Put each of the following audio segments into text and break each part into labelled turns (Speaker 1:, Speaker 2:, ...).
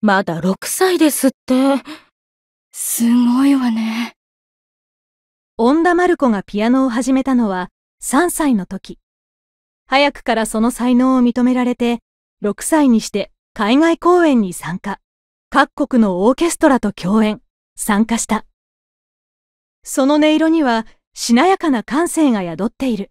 Speaker 1: まだ6歳ですって。
Speaker 2: すごいわね。恩田マルコがピアノを始めたのは3歳の時。早くからその才能を認められて、6歳にして海外公演に参加。各国のオーケストラと共演、参加した。その音色にはしなやかな感性が宿っている。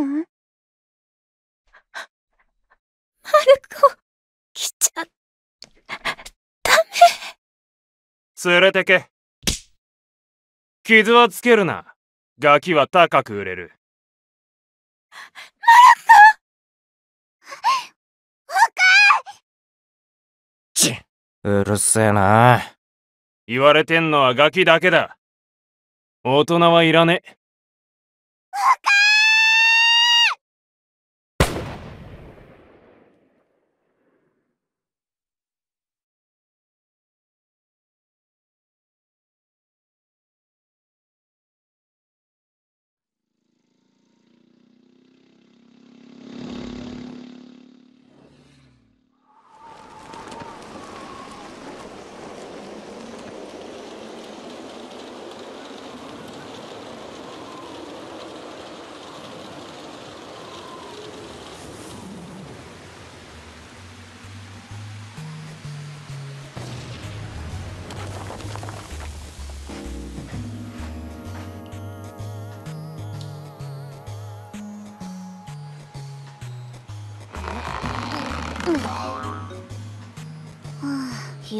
Speaker 1: ん。ま子、来ちゃ、ダメ。連れてけ。傷はつけるな。ガキは高く売れる。
Speaker 3: うるせえな。言われてんのはガキだけだ。大人はいらね。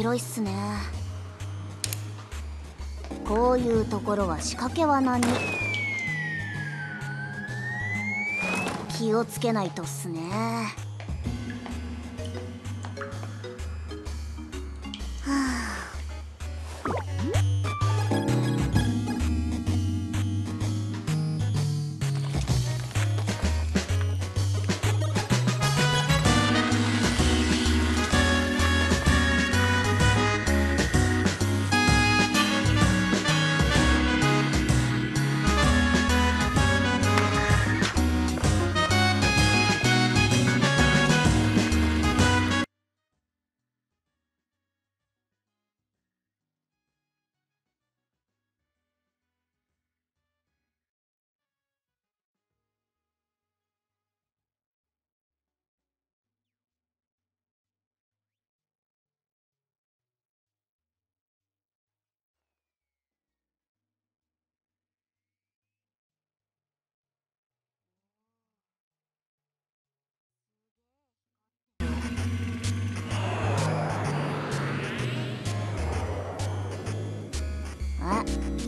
Speaker 4: 広いっすねこういうところは仕掛け罠に気をつけないとっすね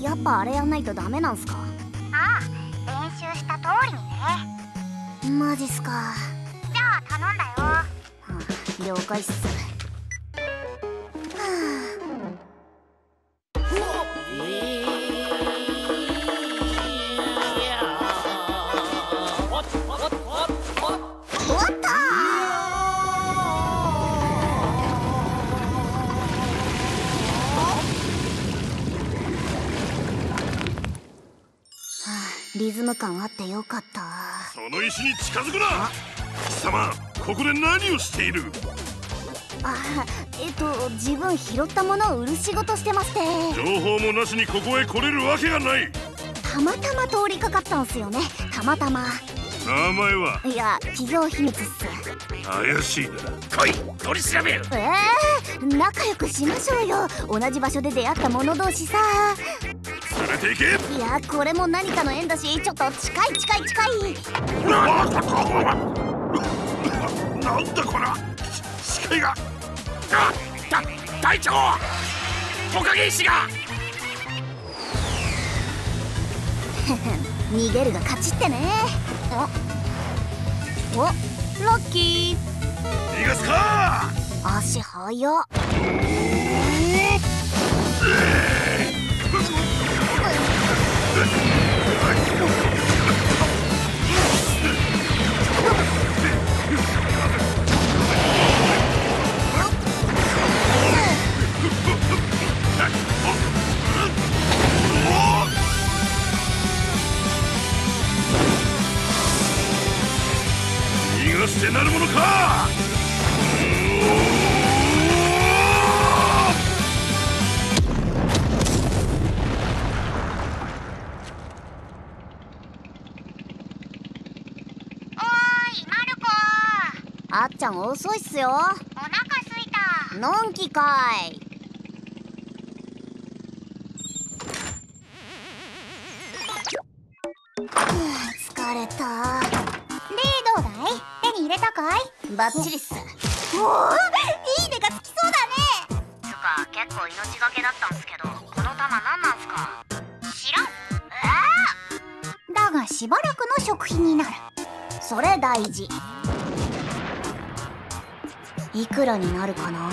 Speaker 4: やっぱあれやんないとダメなんすかああ練習した通りにねマジっすかじゃあ頼んだよ、はあ、了解っす間あってよかった
Speaker 3: その石に近づくな貴様ここで何をしているあえ
Speaker 4: っと自分拾ったものを売る仕事してまして情
Speaker 3: 報もなしにここへ来れるわけがない
Speaker 4: たまたま通りかかったんすよねたまたま
Speaker 3: 名前は
Speaker 4: いや企業秘密っす
Speaker 3: 怪しいな来い取り調べる
Speaker 4: ええー、仲良くしましょうよ同じ場所で出会った者同士さていけいやこれも何かの縁だしちょっと近い近い近い
Speaker 3: なんだこれ視界があた隊長トカゲ石が
Speaker 4: 逃げるが勝ちってねおおラッキー
Speaker 5: 逃がすか
Speaker 4: 足早っ、え
Speaker 5: ー
Speaker 3: なるものか
Speaker 4: 遅いっすよお腹すいたのんきかい疲れたでどうだい手に入れたかいバッチリっすおおいいねがつきそうだねつか結構命がけだったんすけどこの玉何なんすか知らんだがしばらくの食費になるそれ大事いくらになるかな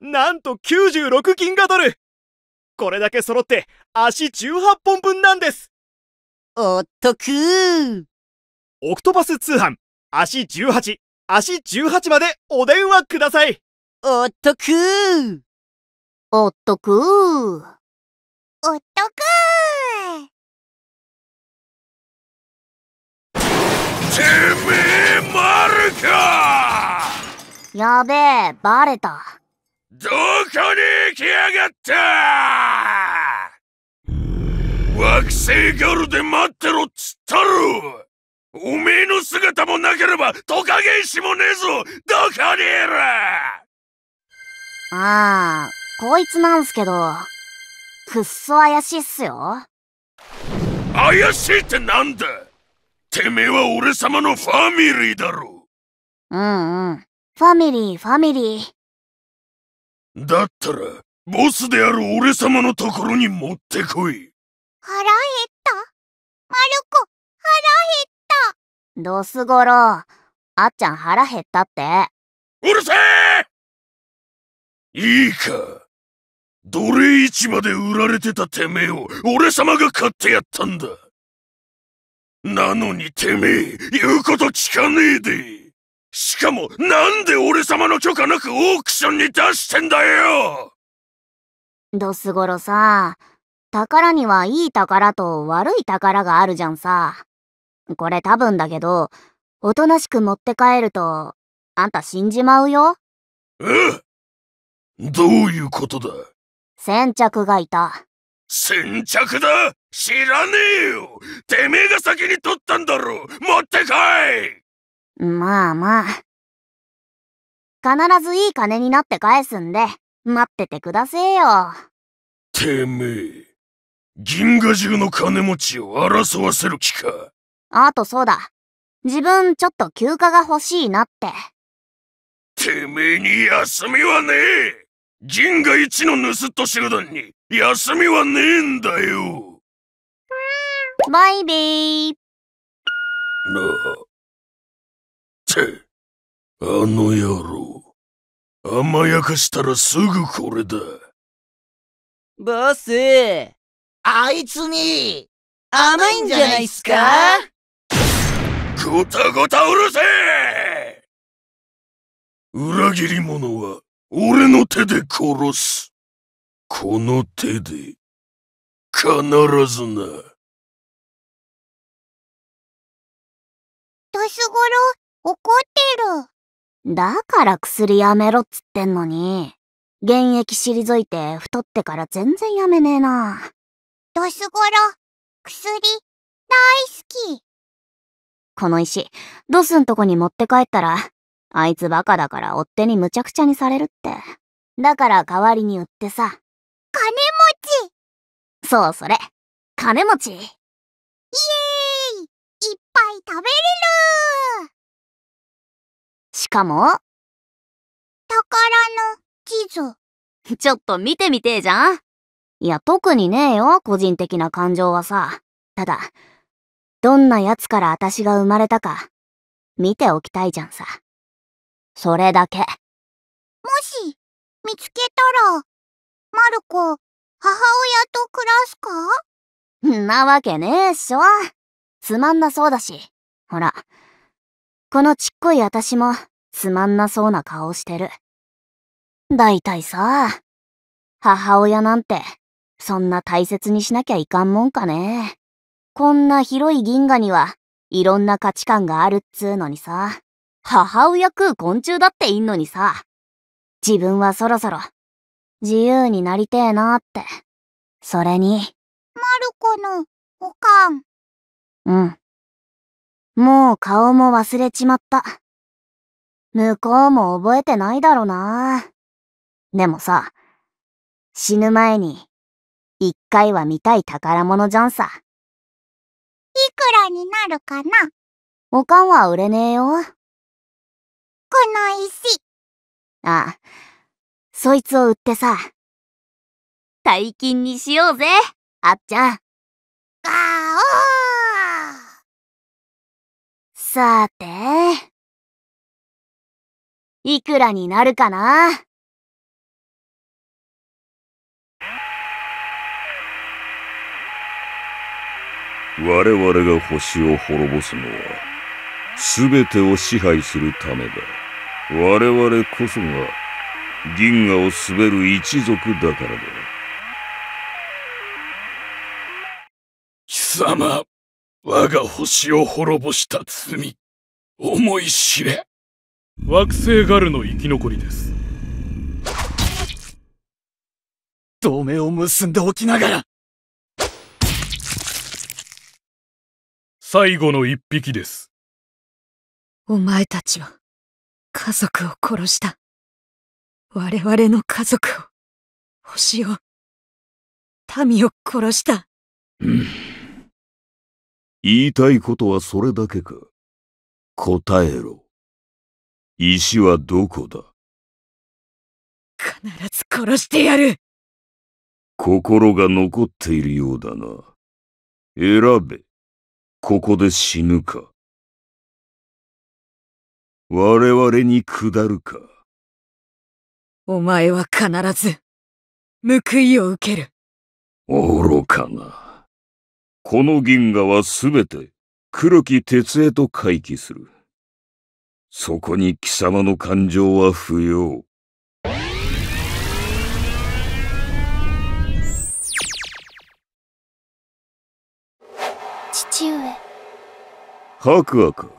Speaker 1: なんと96銀河ドルこれだけ揃って足18本分なんですおっとくーオクトパス通販足18足18までお電話くださいおっとくーおっとくーおっとくー
Speaker 3: てめえまるか
Speaker 4: やべえバレた
Speaker 3: どこに行きやがった惑星ガルで待ってろっつったろおめえの姿もなければトカゲ石もねえぞどこにいる
Speaker 4: ああ、こいつなんすけど、くっそ怪しいっすよ。
Speaker 3: 怪しいってなんだてめえは俺様のファミリーだろ
Speaker 4: うんうん。ファミリー、ファミリ
Speaker 3: ー。だったら、
Speaker 4: ボスである俺様のところに持ってこい。
Speaker 1: 腹減った。マルコ、
Speaker 4: ドスゴロあっちゃん腹減ったって。
Speaker 3: うるせえいいか。奴隷市場で売られてたてめえを俺様が買ってやったんだ。なのにてめえ、言うこと聞かねえで。しかも、なんで俺様の許可なくオークションに出してんだよ
Speaker 4: ドスゴロさ、宝にはいい宝と悪い宝があるじゃんさ。これ多分だけど、おとなしく持って帰ると、あんた死んじまうよ。
Speaker 3: えどういうことだ
Speaker 4: 先着がいた。
Speaker 3: 先着だ知らねえよてめえが先に取ったんだろ持って帰
Speaker 4: いまあまあ。必ずいい金になって返すんで、待っててくだせえよ。
Speaker 3: てめえ、銀河中の金持ちを争わせる気か
Speaker 4: あとそうだ。自分ちょっと休暇が欲しいなって。
Speaker 3: てめえに休みはねえ人が一の盗っ人集団に休みはねえんだよ
Speaker 1: バイビーな
Speaker 5: あ。て、あの野郎。
Speaker 3: 甘やかしたらすぐこれだ。
Speaker 1: ボス、あいつに甘いんじゃないっすか
Speaker 3: ごたごたうるせえ裏切り者は俺の手で殺す。この手で、
Speaker 1: 必ずな。ドスゴロ、怒って
Speaker 4: る。だから薬やめろっつってんのに。現役退いて太ってから全然やめねえな。
Speaker 1: ドスゴロ、薬、大好き。
Speaker 4: この石、ドスんとこに持って帰ったら、あいつバカだから追っ手にむちゃくちゃにされるって。だから代わりに売ってさ。金持ちそうそれ。金持ち。イエーイいっ
Speaker 1: ぱい食べれるしかも、宝の
Speaker 4: 地図。ちょっと見てみてえじゃんいや、特にねえよ、個人的な感情はさ。ただ、どんな奴から私が生まれたか、見ておきたいじゃんさ。それだけ。も
Speaker 1: し、見つけたら、マルコ、母親と暮らす
Speaker 4: かんなわけねえっしょ。つまんなそうだし。ほら、このちっこい私も、つまんなそうな顔してる。だいたいさ、母親なんて、そんな大切にしなきゃいかんもんかね。こんな広い銀河には、いろんな価値観があるっつうのにさ、母親食う昆虫だっていんのにさ、自分はそろそろ、自由になりてえなって。それに、マル
Speaker 1: コの、おかん。
Speaker 4: うん。もう顔も忘れちまった。向こうも覚えてないだろうな。でもさ、死ぬ前に、一回は見たい宝物じゃんさ。
Speaker 1: くらになるかな
Speaker 4: おかんは売れねえよ。この石。ああ、
Speaker 1: そいつを売ってさ、大金にしようぜ、あっちゃん。ガオーさて、いくらになるかな
Speaker 3: 我々が星を滅ぼすのは全てを支配するためだ我々こそが銀河を滑る一族だからだ貴様我が星を滅ぼした罪思い知れ惑星ガルの生き残りです同盟を結んでおきながら最後の一匹です。
Speaker 1: お前たちは、家族を殺した。我々の家族を、星を、民を殺した。
Speaker 3: 言いたいことはそれだけか。
Speaker 1: 答えろ。石はどこだ必ず殺してやる
Speaker 3: 心が残っているようだな。選べ。ここで死ぬか
Speaker 1: 我々に下るかお前は必ず報いを受ける
Speaker 3: 愚かなこの銀河はすべて黒き鉄へと回帰するそこに貴様の感情は不要ハクアク。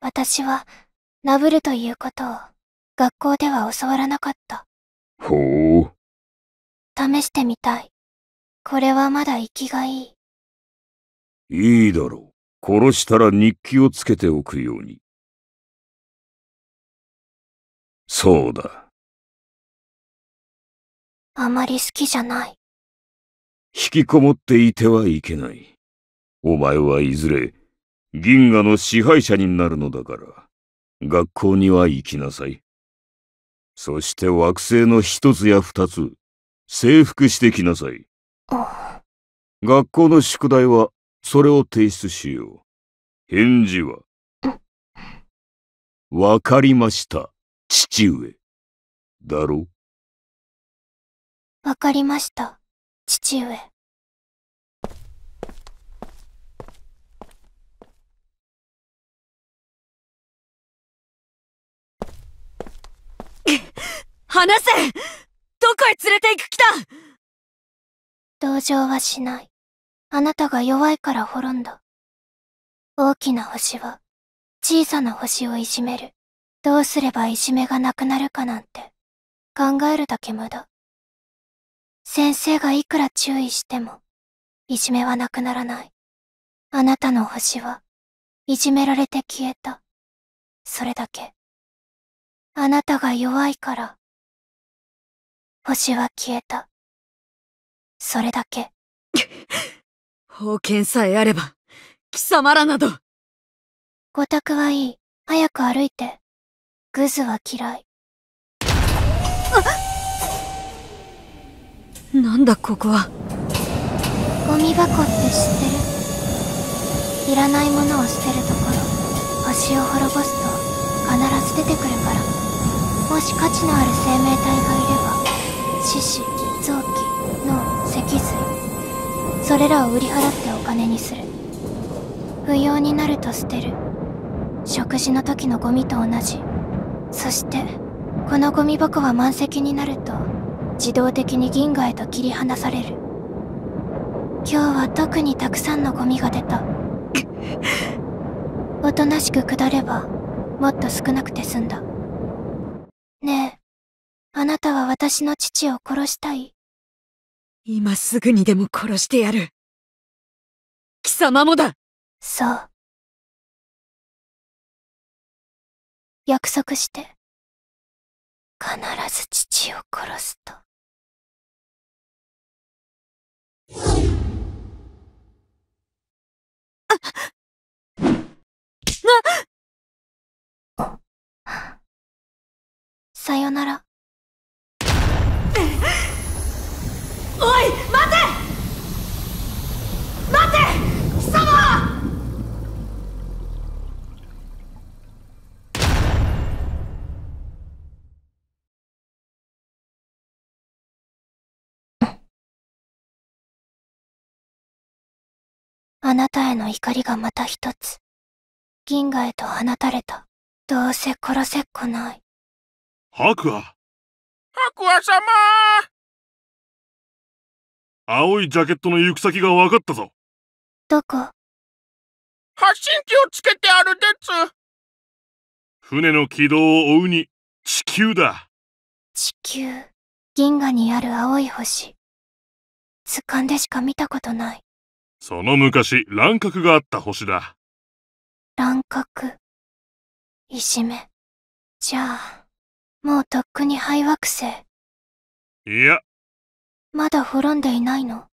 Speaker 6: 私は、ナブルということを、学校では教わらなかった。
Speaker 5: ほう。
Speaker 6: 試してみたい。
Speaker 1: これはまだ息がいい。いいだろう。殺したら日記をつけておくように。そうだ。あまり好きじゃない。
Speaker 3: 引きこもっていてはいけない。お前はいずれ銀河の支配者になるのだから、学校には行きなさい。そして惑星の一つや二つ、征服してきなさい。学校の宿題は、それを提出しよう。返事は。わかりました、父上。
Speaker 1: だろわかりました、父上。話せどこへ連れて行く気だ
Speaker 6: 同情はしない。あなたが弱いから滅んだ。大きな星は、小さな星をいじめる。どうすればいじめがなくなるかなんて、考えるだけ無駄。先生がいくら注
Speaker 1: 意しても、いじめはなくならない。あなたの星は、いじめられて消えた。それだけ。あなたが弱いから。星は消えた。それだけ。宝剣さえあれば、貴様らなど。
Speaker 6: ごたくはいい。早く歩いて。グズは嫌い。なんだここは。ゴミ箱って知ってるいらないものを捨てるところ、星を滅ぼすと必ず出てくるから。もし価値のある生命体がいれば獅子臓器脳脊髄それらを売り払ってお金にする不要になると捨てる食事の時のゴミと同じそしてこのゴミ箱は満席になると自動的に銀河へと切り離される今日は特にたくさんのゴミが出た おとなしく下ればもっと少なくて済んだねえ、あなたは私の父を殺したい今すぐに
Speaker 1: でも殺してやる。貴様もだそう。約束して。
Speaker 5: 必ず父を殺すと。あっさよなら。おい待て待て貴様
Speaker 1: あなたへの怒りがまた一つ銀河へと放たれたどうせ殺せっこないアクアアクア様青い
Speaker 3: ジャケットの行く先が分かったぞ
Speaker 1: どこ発信機をつけてあるでつ
Speaker 3: 船の軌道を追うに地球だ
Speaker 1: 地球銀河にある青い星図鑑でしか見たことない
Speaker 3: その昔乱獲があった星だ
Speaker 1: 乱獲いじめじゃあもうとっ
Speaker 6: くに廃惑星。いや。まだ滅んでいないの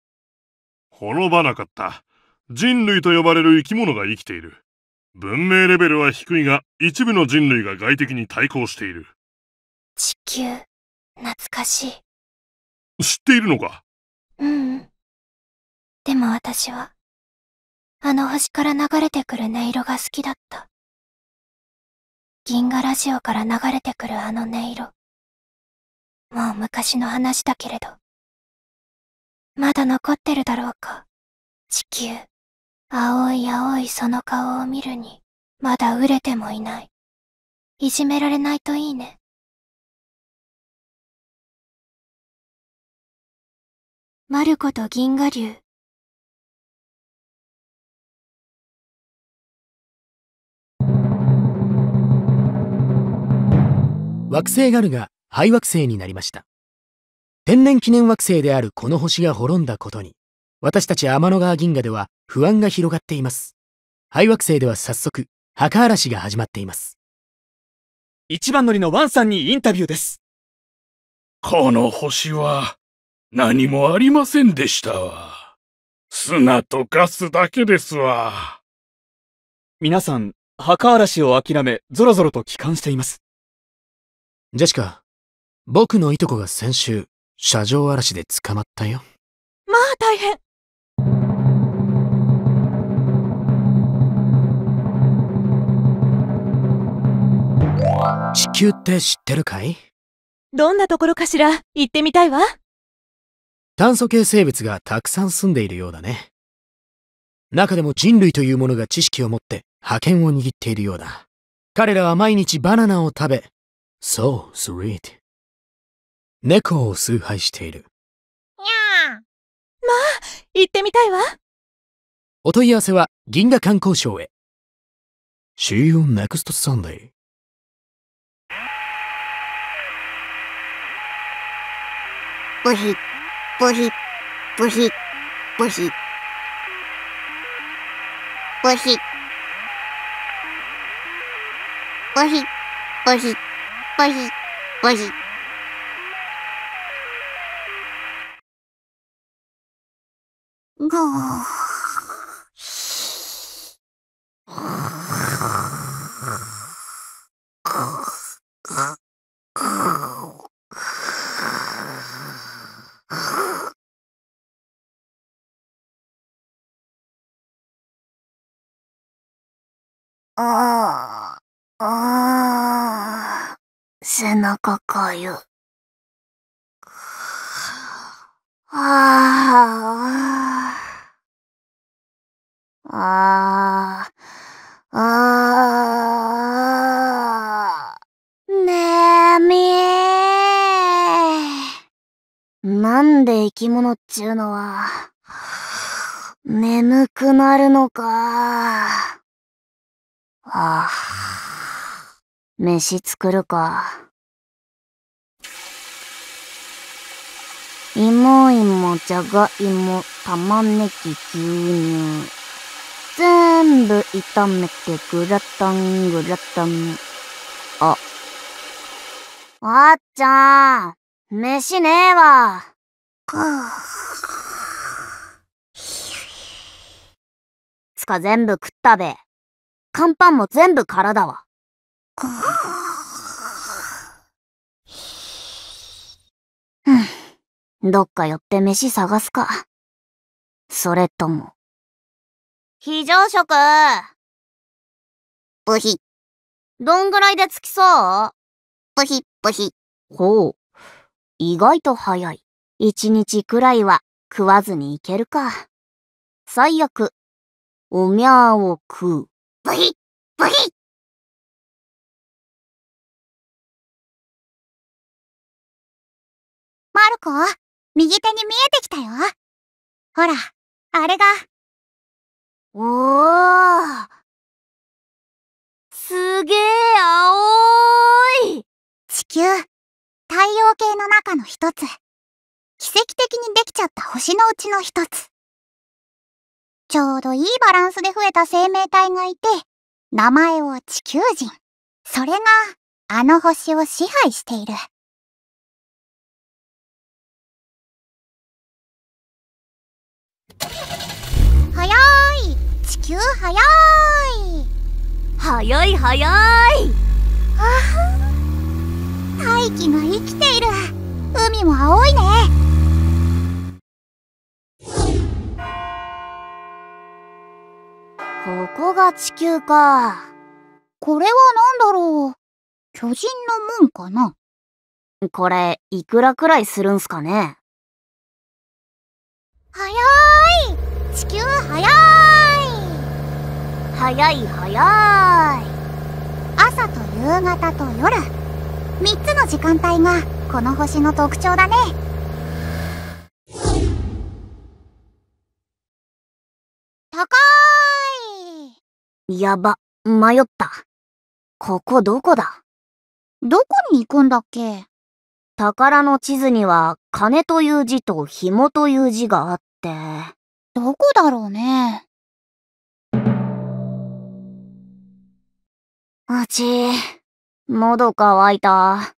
Speaker 3: 滅ばなかった。人類と呼ばれる生き物が生きている。文明レベルは低いが、一部の人類が外敵に対抗している。地
Speaker 5: 球、懐かし
Speaker 3: い。知っているのか
Speaker 5: うん。
Speaker 1: でも私は、あの星から流れてくる音色が好きだった。銀河ラジオから流れてくるあの音色。もう昔の話だけれど。まだ残っ
Speaker 6: てるだろうか。地球。青い青いその顔を見るに、まだ売れてもいない。いじめられないといいね。
Speaker 1: マルコと銀河竜。
Speaker 3: 惑星ガルが廃惑星になりました。天然記念惑星であるこの星が滅んだことに、私たち天の川銀河では不安が広がっています。廃惑星では早速、
Speaker 1: 墓嵐が始まっています。一番乗りのワンさんにインタビューです。
Speaker 3: この星は何もありませんでしたわ。砂とガスだけですわ。皆さ
Speaker 1: ん、墓嵐を諦め、ぞろぞろと帰還しています。ジェシカ、
Speaker 3: 僕のいとこが先週、車上荒らしで捕まったよ。
Speaker 5: まあ大変
Speaker 3: 地球って知ってるかい
Speaker 2: どんなところかしら行ってみたいわ
Speaker 3: 炭素系生物がたくさん住んでいるようだね中でも人類というものが知識を持って覇権を握っているようだ彼らは毎日バナナを食べ So sweet.
Speaker 1: 猫を崇拝している。にゃーまあ、行ってみたいわ。お問い合わせは銀河観光省へ。
Speaker 3: See you next Sunday.
Speaker 4: ブヒブヒブヒブヒブヒブヒブヒ。喂，喂。
Speaker 5: 啊啊！背中かゆ。ああ、
Speaker 4: ああ、ああ、ねみー。なんで生き物っちゅうのは、眠くなるのか。ああ。飯作るか。芋芋、じゃがいも、玉ねぎ、牛乳。全部炒めてグラタン、グラタン。あ。わっちゃん、飯ねえわ。くつか全部食ったべ。乾パンも全部空だわ。うん。どっか寄って飯探すか。
Speaker 1: それとも。非常食
Speaker 4: ブヒ。どんぐらいで着きそうブヒ、ブヒ。ほう。意外と早い。一日くらいは食わずにいけるか。最悪、おみゃーを食う。ブヒ、ブヒ
Speaker 1: マルコ、右手に見えてきたよ。ほら、あれが。おー。すげえ青い地球、太
Speaker 4: 陽系の中の一つ。奇跡的にできちゃった星のうちの一つ。ちょうどいいバランスで増えた生命体がいて、名前を地球人。それが、あの星を支配している。早い地球早い早い早いあ大気が生きている海も青いねここが地球かこれは何だろう巨人の門かなこれいくらくらいするんすかね早い地球早い早い早い朝と夕方と夜3つの時間帯がこの星の特徴だね高いやば迷ったここどこだどこに行くんだっけ宝の地図には金という字と紐という字があって。どこだろうね。
Speaker 1: あち、喉乾いた。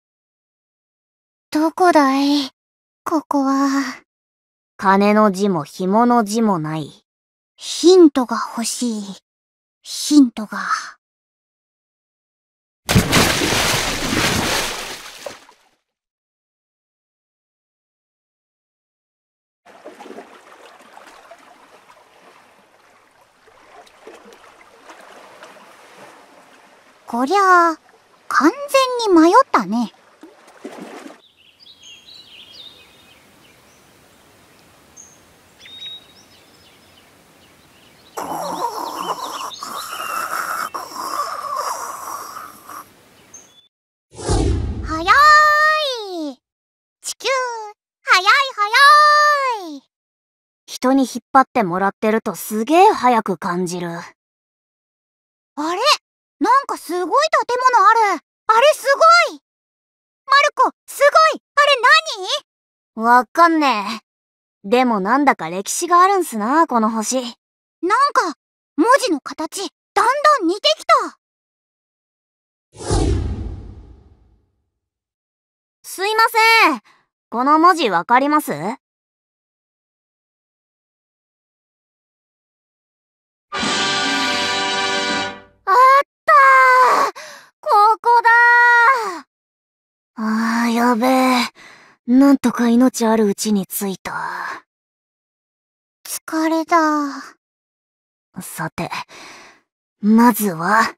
Speaker 1: どこだいここは。
Speaker 4: 金の字も紐の字もない。ヒントが欲しい。ヒントが。こりゃ完全に迷ったね。人に引っ張ってもらってるとすげえ早く感じる。あれなんかすごい建物あるあれすごいマルコ、すごいあれ何わかんねえ。でもなんだか歴史があるんすな、この星。なんか、文字の形、だんだん似てき
Speaker 1: たすいません。この文字わかります
Speaker 4: ここだああ、やべえ。なんとか命あるうちに着いた。
Speaker 1: 疲れた。さて、まずは。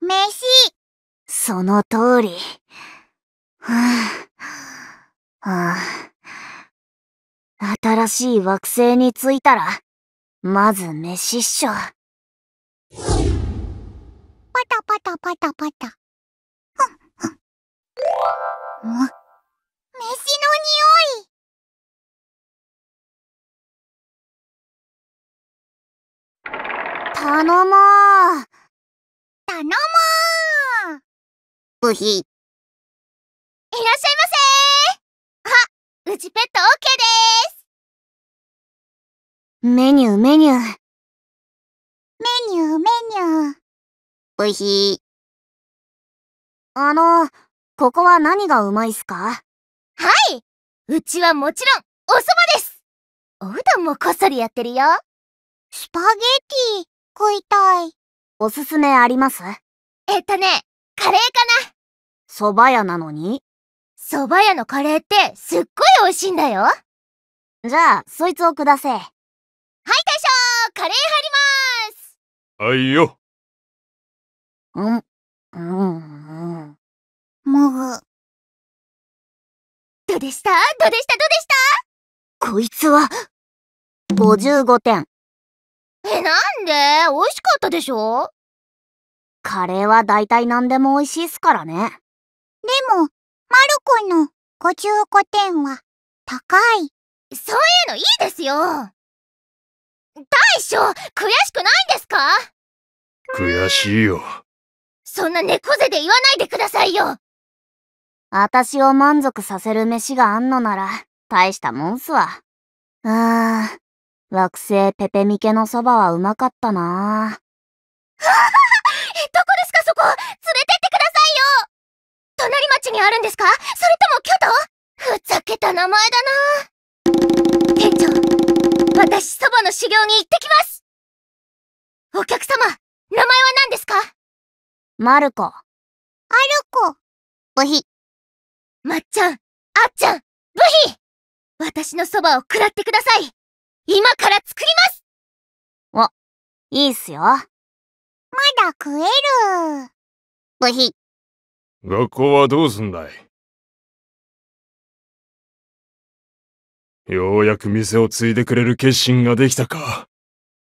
Speaker 1: 飯
Speaker 4: その通り。はあ、はあ、新しい惑星に着いたら、まず飯っしょ。パタパタパタパタ。ん飯の匂
Speaker 1: い頼もう頼もうブヒいらっしゃいませあ、うちペットオッケーですメニューメニュー。メニューメニュー。おいしい。
Speaker 4: あの、ここは何がうまいっすかはいうちはもちろん、お蕎麦ですおうどんもこっそりやってるよ。スパゲティ、食いたい。おすすめありますえっとね、カレーかな。蕎麦屋なのに蕎麦屋のカレーってすっごい美味しいんだよ。じゃあ、そいつをくだせ。はい、大将カレー
Speaker 1: 入りますあいようん、うん、もぐ。どうで
Speaker 4: したどうでし
Speaker 1: たどうでしたこいつは、55点。
Speaker 4: え、なんで美味しかったでしょカレーは大体何でも美味しいっすからね。で
Speaker 1: も、マルコの55点は高い。そういうのいいですよ大
Speaker 6: 将悔しくないんですか
Speaker 3: 悔しいよ
Speaker 6: そんな猫背で言わないでくださいよ
Speaker 4: 私を満足させる飯があんのなら大したもんすわあー惑星ペペミケのそばはうまかったなどこですかそこ連れてってくださいよ隣町にあるんですかそれとも京都ふざけた名前だな店長私そばの修行に行っ
Speaker 6: てきますお客様、名前は何ですか
Speaker 4: マル
Speaker 1: コ。アルコ。ブヒ。まっちゃん、あっちゃん、ブヒ私のそばをらってください今から作ります
Speaker 4: お、いいっすよ。まだ
Speaker 1: 食える。ブヒ。学校はどうすんだいようやく店を継いでくれる決心ができたか。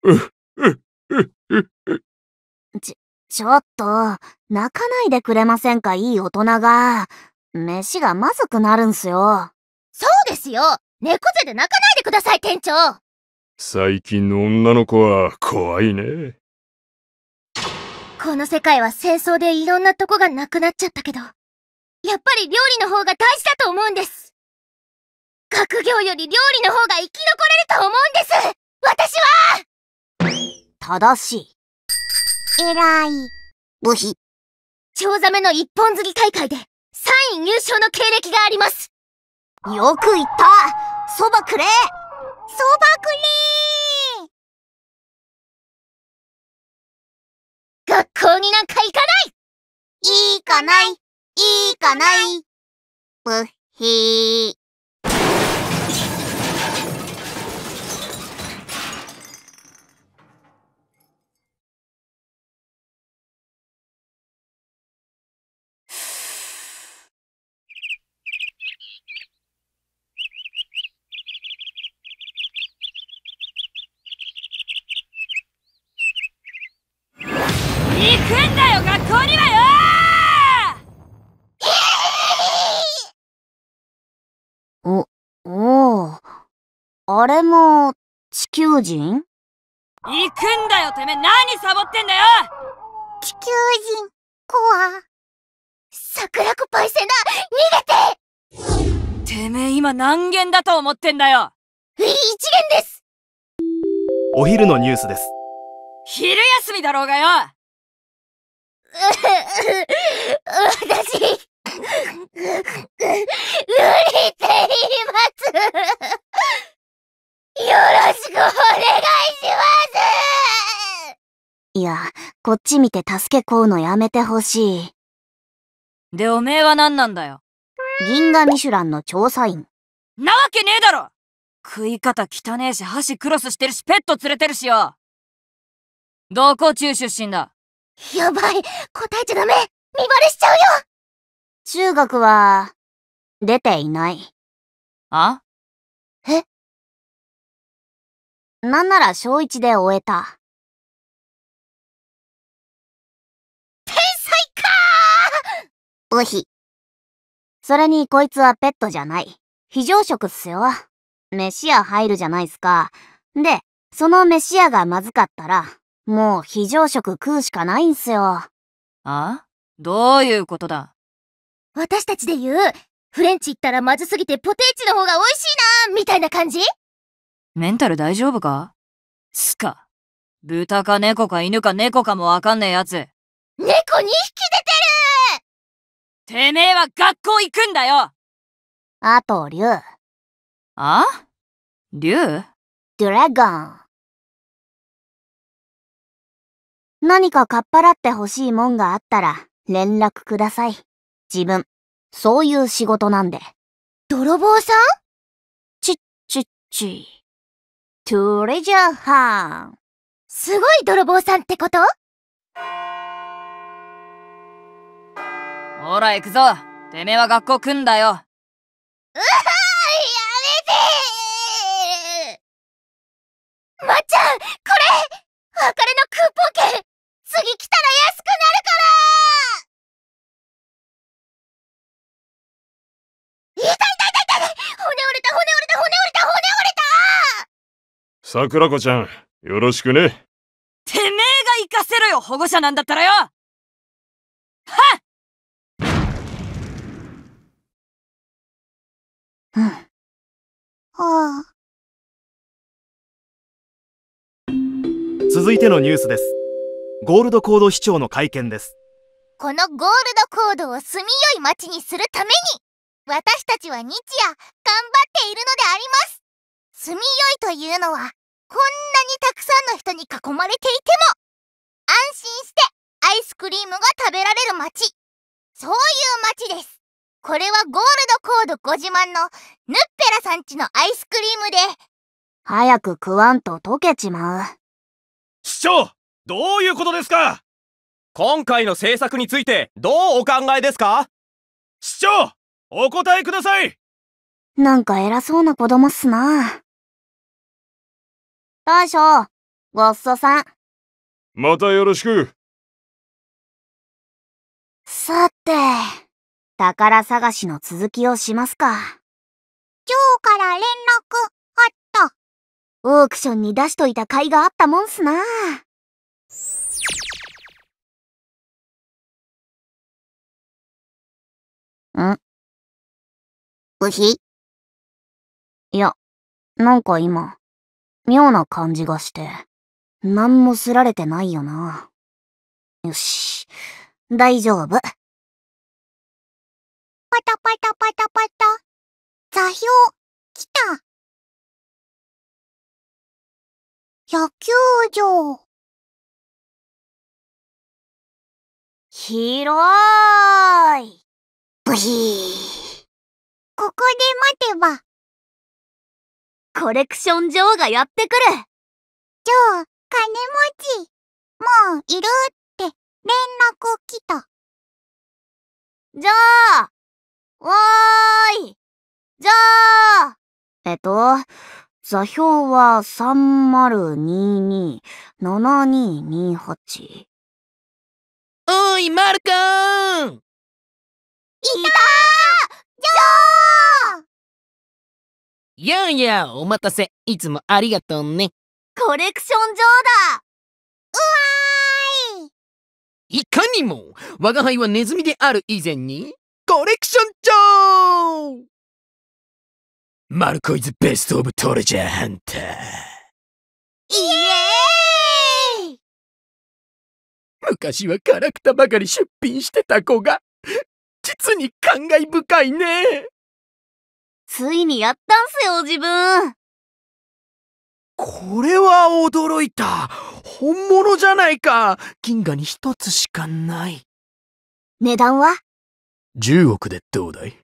Speaker 1: うっ、うっ、うっ、うっ、
Speaker 4: うっ。ち、ちょっと、泣かないでくれませんか、いい大人が。飯がまずくなるんすよ。そうですよ猫背で泣かないでください、店長
Speaker 3: 最近の女の子は怖いね。
Speaker 4: この世界は戦争で
Speaker 6: いろんなとこがなくなっちゃったけど、やっぱり料理の方が大事だと思うんです学業より料理の方が生き残れると思うんです私は
Speaker 4: 正しい。偉い。部費。蝶ザメの一本釣り大会で3位入賞の経歴がありますよく言ったそばくれそばくれ
Speaker 1: 学校になんか行かない
Speaker 4: いいかないいいかないぶー。
Speaker 1: 俺れも、地球人行くんだよ、てめえ何サボってんだよ地球人、コ
Speaker 2: ア。桜子パイセナ、逃げててめえ今何件だと思ってんだよ一元です
Speaker 3: お昼のニュースです。
Speaker 2: 昼休みだろうがよ私、無理って言い
Speaker 5: ますよろしくお願いしま
Speaker 2: す
Speaker 4: いや、こっち見て助けこうのやめてほし
Speaker 2: い。で、おめえは何なんだよ銀河ミシュランの調査員。なわけねえだろ食い方汚えし、箸クロスしてるし、ペット連れてるしよどこ中出身だやばい、答えちゃダメ見バ
Speaker 1: レしちゃうよ中学は、
Speaker 4: 出ていない。
Speaker 1: あえなんなら小1で終えた。
Speaker 5: 天才か
Speaker 4: ーうひ。それにこいつはペットじゃない。非常食っすよ。飯屋入るじゃないっすか。で、その飯屋がまずかったら、もう非常食食うしかないんすよ。あどういうことだ私たちで言う、フレンチ行ったらまずすぎてポテ
Speaker 2: イチの方が美味しいなみたいな感じメンタル大丈夫かすか。豚か猫か犬か猫かもわかんねえやつ。猫2匹出てる
Speaker 1: てめえは学校行くんだよあと竜。あ竜ドラゴン。
Speaker 4: 何かかっぱらって欲しいもんがあったら連絡ください。自分、そういう仕事なんで。泥棒さんちちち。トレジャーハ
Speaker 2: ン。すごい泥棒さんってことほら行くぞてめえは学校来んだようわ
Speaker 5: やめてまっちゃんこれ別れのクーポン券次来たら安くなるから痛い痛い痛い痛い骨折れた骨折れた骨折れた骨折れた
Speaker 3: 桜子ちゃん、よろしくね。
Speaker 1: てめえが行かせろよ、保護者なんだったらよはっうん。はあ。
Speaker 2: 続いてのニュースです。ゴールドコード市長の会見です。
Speaker 4: このゴールドコードを住みよい町にするために、私たちは日夜頑張っているのであります。住みよいというのは、こんなにたくさんの人に囲まれていても安心してアイスクリームが食べられる街そういう街ですこれはゴールドコードご自慢のヌッペラさんちのアイスクリームで早く食わんと溶けちまう
Speaker 1: 市長どういうことですか今回の政策についてどうお考えですか市長お答えくださいなんか偉そうな子供っすな大将、ごっそさん。またよろしく。
Speaker 4: さて、宝探しの続きをしますか。今日から連絡あった。オークションに出しといた甲斐があったもんすな。
Speaker 1: ん部ひいや、なんか今。妙な感じがして、何もすられてないよな。よし、大丈夫。パタパタパタパタ、座標、来た。野球場。広ーい。ブヒー。ここで待てば、コレクション女王がやってくるじゃあ、金持ち。もういるって連絡来た。じゃあおーいじゃあ
Speaker 4: えっと、座標は3022-7228。お
Speaker 1: い、マルくんいたージョーやあやあ、お待たせ。いつもありがとうね。コレクション上だうわーいいかにも、我が輩はネズミである以前に、コレクション上
Speaker 5: マルコイズベストオブトレジャーハンター。イエ
Speaker 1: ーイ昔はガラクタばかり出品してた子が、実に感慨深いね。つい
Speaker 4: にやったんすよ、自分
Speaker 3: これは驚いた本物じゃないか銀河に一つしかない値段は ?10 億でどうだい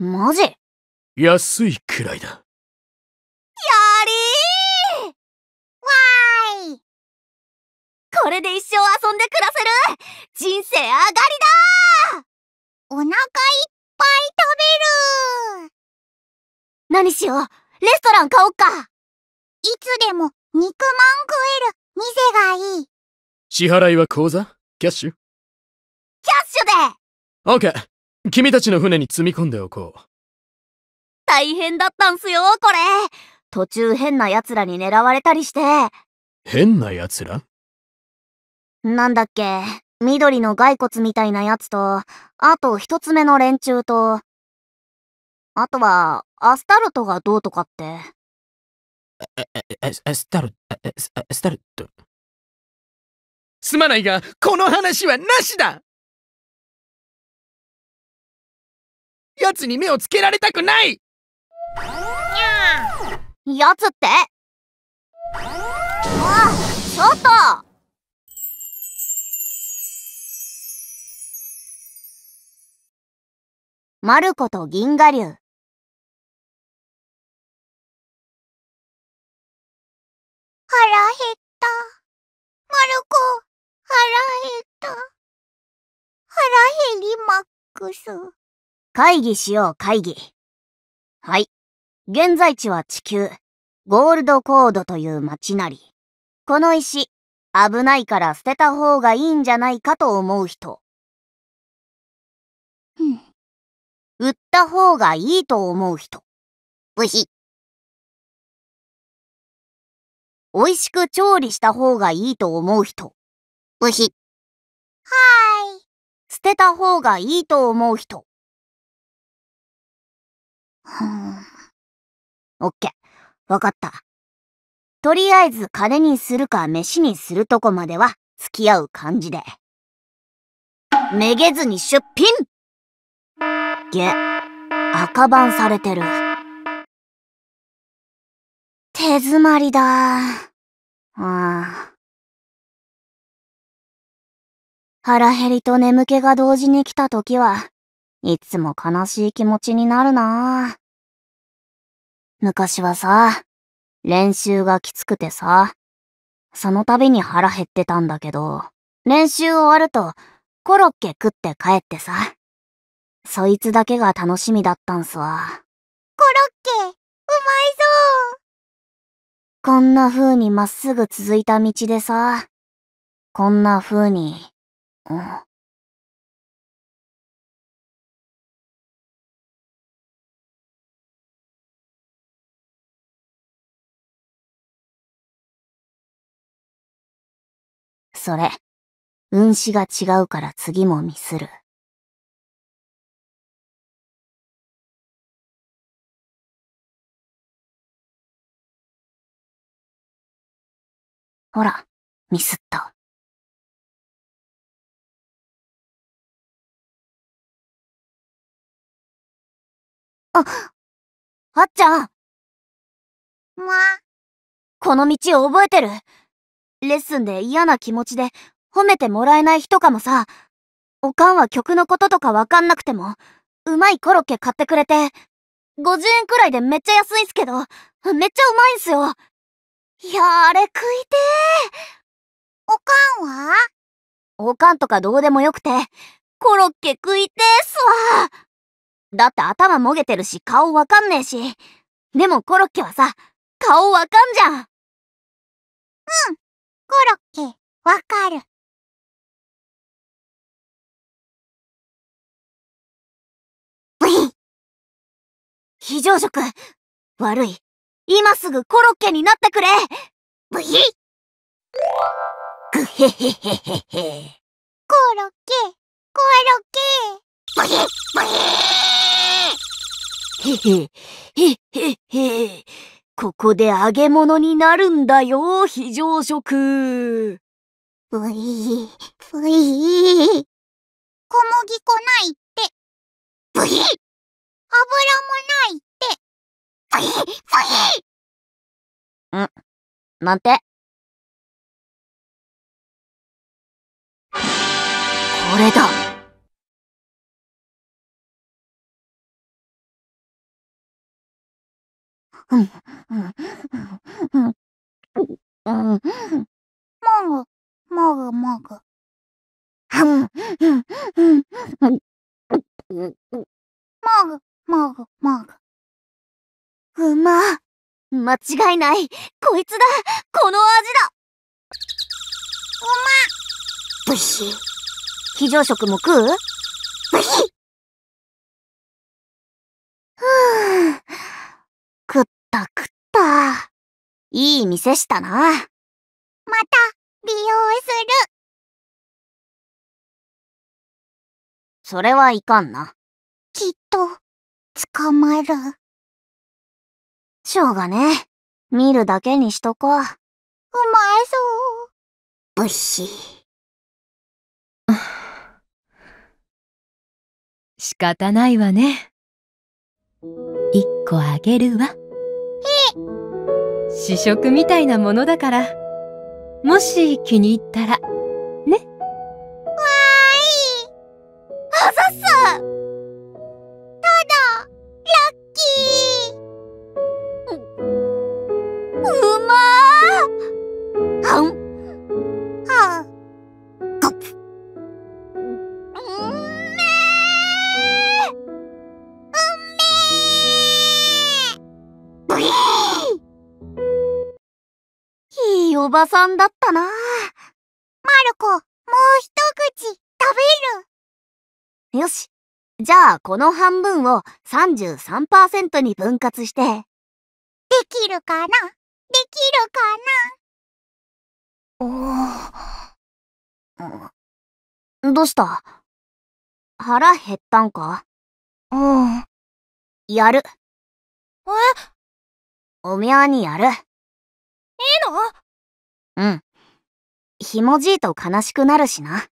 Speaker 1: えマジ安いくらいだやりーわーいこれで一生遊んで暮
Speaker 4: らせる人生上がりだお腹い食べる何しようレストラン買おっかい
Speaker 1: つでも肉まん食える店がいい
Speaker 3: 支払いは口座キャッシュキャッシュで OK 君たちの船に積み込んでおこう
Speaker 4: 大変だったんすよこれ途中変な奴らに狙われたりして
Speaker 3: 変な奴ら
Speaker 4: なんだっけ緑の骸骨みたいなやつと、あと一つ目の連中と、あとは、アスタルトがどうとかって。
Speaker 1: アスタルト、スタルト。すまないが、この話はなしだ
Speaker 4: 奴に目をつけられたくないやつ奴ってあ、ちょっとマル
Speaker 1: コと銀河流腹減ったマルコ腹減った腹減りマックス会議
Speaker 4: しよう会議はい現在地は地球ゴールドコードという町なりこの石危ないから捨てた方がいいんじゃないかと思う人。うん。売
Speaker 1: った方がいいと思う人。ブヒ。美味しく調理した方がいいと思う人。ブヒ。はーい。捨てた方がいいと思う人。
Speaker 4: ふーん。オッケー。わかった。とりあえず金にするか飯にするとこまでは付き合う感じで。めげずに出品
Speaker 5: げ、
Speaker 1: 赤番されてる。手詰まりだ。ああ。
Speaker 4: 腹減りと眠気が同時に来た時はいつも悲しい気持ちになるな昔はさ、練習がきつくてさ、その度に腹減ってたんだけど、練習終わるとコロッケ食って帰ってさ。そいつだけが楽しみだったんすわ。コロッケ、うまいぞこんな風にまっすぐ続いた道でさ、こんな風に、
Speaker 1: うん。それ、運指が違うから次もミスる。ほら、ミスった。あ、あっちゃん。ま
Speaker 4: この道覚えてるレッスンで嫌な気持ちで褒めてもらえない人かもさ。おかんは曲のこととかわかんなくても、うまいコロッケ買ってくれて、50円くらいでめっちゃ安いんすけど、めっちゃうまいんすよ。やあれ食いてー。おかんはおかんとかどうでもよくて、コロッケ食いてーすわ。だって頭もげてるし顔わかんねえし。でもコロッケはさ、顔わかんじゃん。うん。コロッケ、わかる。
Speaker 1: 非常食、悪い。今すぐコロッケになってくれブヒグヘヘヘヘヘコ
Speaker 4: ロッケ、コロッケブヒブヒここで揚げ物になるんだよ、非常食。ブブ小
Speaker 1: 麦粉ないって。ブ油もないふいふいんなんてこれだもぐもぐもぐもぐも
Speaker 4: ぐもぐうま間違いないこいつだこの味だうまブヒ非常食も食うブヒ
Speaker 1: ふぅ食った食ったいい店したなまた美容するそれはいかんなきっと捕まる。しょうがね。見るだけにしとこう。うまいそう。おいしい。仕方ないわね。
Speaker 2: 一個あげるわ。え試食みたいなものだから。もし気に入ったら、ね。わーい。あざっす
Speaker 4: おばさんだったな。マルコ、もう一口食べる。よし。じゃあ、この半分を33%に分割して。で
Speaker 1: きるかなできるかなおお。どうした腹減ったんかうん。やる。えおみゃにやる。いいのうん。ひもじいと悲しくなるしな。ありがと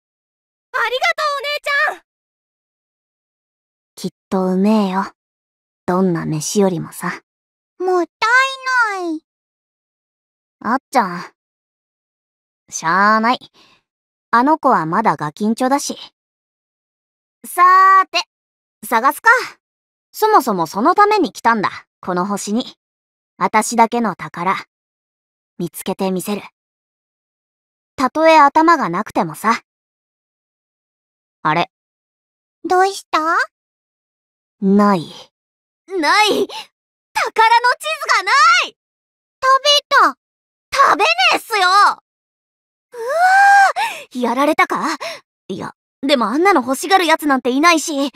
Speaker 1: うお姉ちゃんきっとうめえよ。どんな飯よりもさ。もったいない。あっちゃん。しゃーない。あの子はま
Speaker 4: だガキンチョだし。さーて、探すか。そもそもそのために来たんだ、この星に。私だけの宝。見つけてみせる。たとえ頭がなくてもさ。
Speaker 1: あれ。どうしたない。ない宝の地図がない食べ
Speaker 4: た食べねえっすようわやられたかいや、でもあんなの欲しがるやつなんていないし。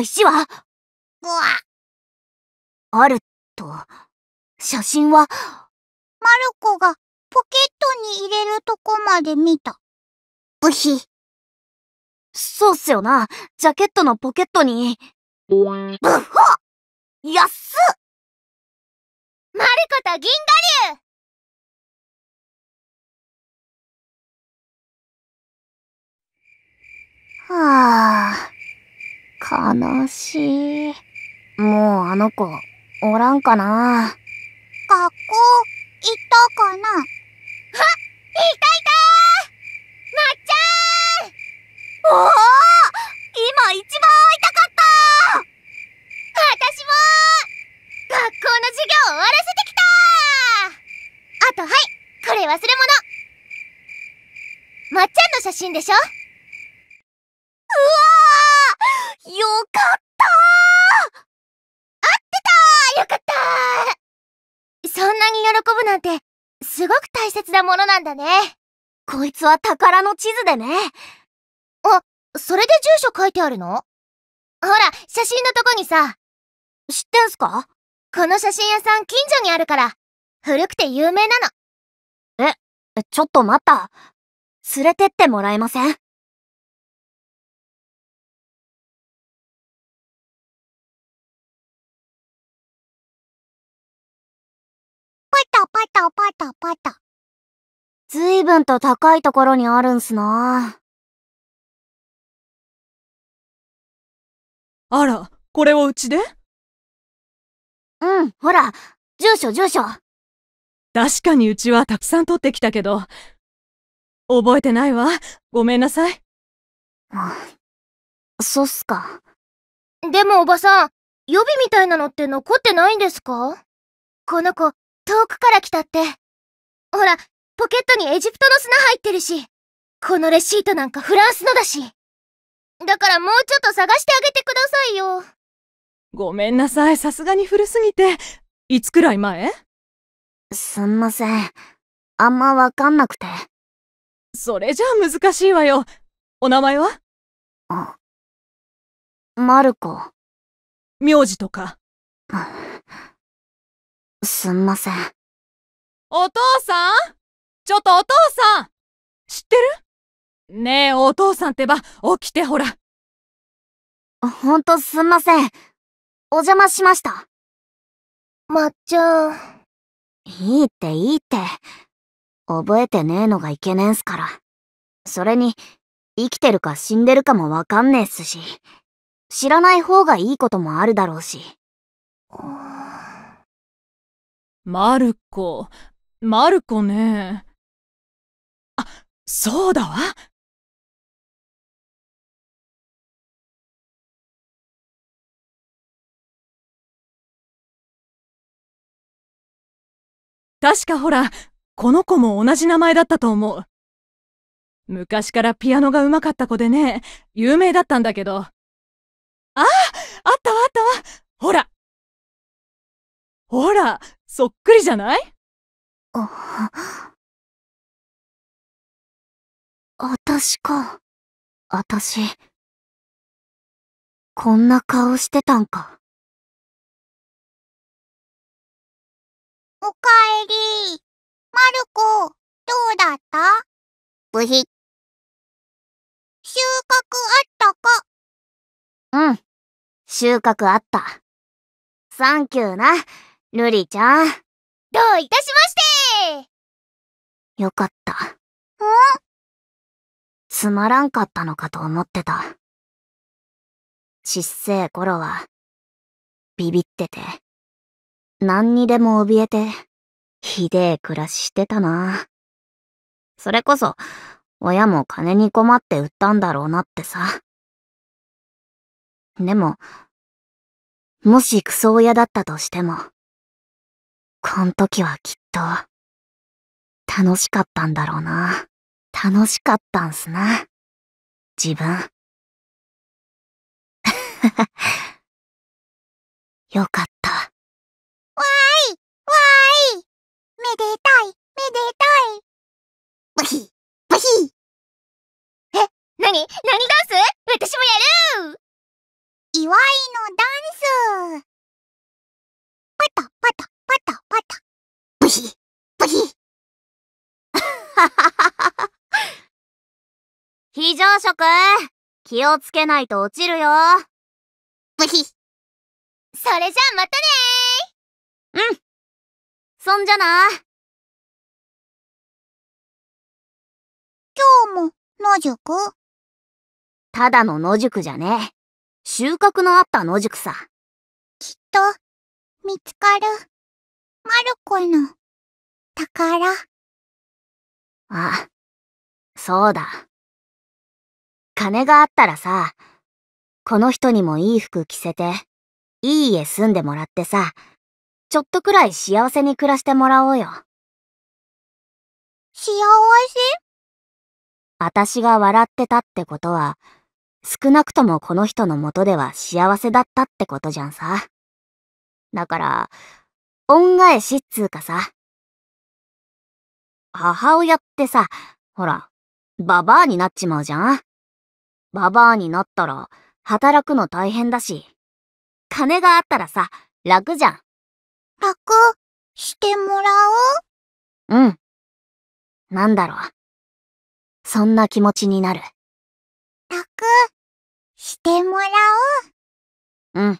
Speaker 4: 石
Speaker 1: はうわあると、写真は、マルコがポケットに入れるとこまで見た。ブひ。そうっすよな。ジャケットのポケットに。ぶッほやっすマルコと銀
Speaker 4: 河流はあ、悲しい。もうあの子、おらんかな。学校、行ったかないたいたーまっちゃ
Speaker 5: んおお
Speaker 4: 今一番会いたかったー私もー学校の授業終わらせてきたーあとはい、これ忘れ物まっちゃんの写真でしょうわーよかったー会ってたーよかったーそんなに喜ぶなんてすごく大切なものなんだね。こいつは宝の地図でね。あ、それで住所書いてあるのほら、写真のとこにさ。知ってんすかこの写真屋さん近所にあるから、古くて有名なの。え、ちょっと待った。連れてっ
Speaker 1: てもらえませんタパタパタ。ずいぶんと高いところにあるんすな。あら、これをうちでうん、ほら、住所住所。確かにうちはたくさん取ってきたけど、覚えてないわ。ごめんなさい。そっすか。で
Speaker 6: もおばさん、予備みたいなのって残ってないんですかこの子、遠くから来たって。ほら、ポケットにエジプトの砂入ってるし。このレシートなんかフランスのだし。だからもうちょっと探してあげてくださいよ。
Speaker 2: ごめんなさい、さすがに古すぎて。いつくらい前
Speaker 4: すんません。あんまわかんなくて。
Speaker 2: それじゃあ
Speaker 1: 難しいわよ。お名前はあ、マルコ。名字とか。すんません。お父さんちょっとお父さん知ってるねえ、お父さんってば、起きてほら。ほんとすんません。お邪魔
Speaker 4: しました。まっちゃん。いいっていいって。覚えてねえのがいけねえんすから。それに、生きてるか死んでるかもわかんねえっすし、知らない方がい
Speaker 2: いこともあるだろうし。マルコ、マルコね。あ、そうだわ。確かほら、この子も同じ名前だったと思う。昔からピアノが上手かった子でね、有名だったんだけど。あああったわあったわほらほらそっくりじゃない
Speaker 1: あ、あたしか。あたし、こんな顔してたんか。おかえり。まる子、どうだったブヒ。収穫あったかうん。収
Speaker 4: 穫あった。サンキューな。瑠璃ちゃん。どういた
Speaker 1: しましてよかった。んつまらんかったのかと思ってた。ちっせえ頃
Speaker 4: は、ビビってて、何にでも怯えて、ひでえ暮らししてたな。それこそ、親も金に困って売ったんだろうなってさ。でも、
Speaker 1: もしクソ親だったとしても、こん時はきっと、楽しかったんだろうな。楽しかったんすな。自分。よかった。わーいわーいめでたいめでたいブヒブヒえ、なになにダンス私もやる祝いのダンスパタパタパタパタ。ブ
Speaker 4: ヒブヒ 非常食気をつけないと落ちるよ。ブヒそれじゃあまたねーうんそんじゃ
Speaker 1: な今日も野宿ただの野宿じゃね収穫のあった野宿さ。きっと、見つかる。マルコの宝。あ、そうだ。
Speaker 4: 金があったらさ、この人にもいい服着せて、いい家住んでもらってさ、ちょっとくらい幸せに暮らしてもらおうよ。幸せ私が笑ってたってことは、少なくともこの人のもとでは幸せだったってことじゃんさ。だから、恩返しっつうかさ。母親ってさ、ほら、ババアになっちまうじゃんババアになったら、働くの大変だし。金があったらさ、楽じゃん。楽してもら
Speaker 1: おううん。なんだろう。そんな気持ちになる。楽してもらおう。
Speaker 4: うん。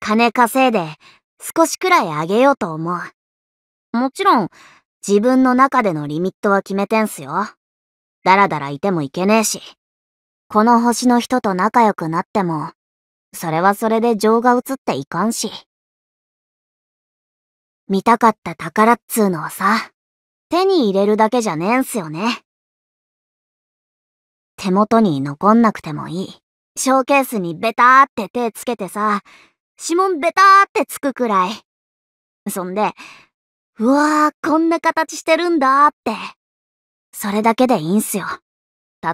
Speaker 4: 金稼いで、少しくらい上げようと思う。もちろん、自分の中でのリミットは決めてんすよ。だらだらいてもいけねえし。この星の人と仲良くなっても、それはそれで情が移っていかんし。見たかった宝っつうのはさ、手に入れるだけじゃねえんすよね。手元に残んなくてもいい。ショーケースにベターって手つけてさ、指紋ベターってつくくらい。そんで、うわぁ、こんな形してるんだーって。それだけでいいんすよ。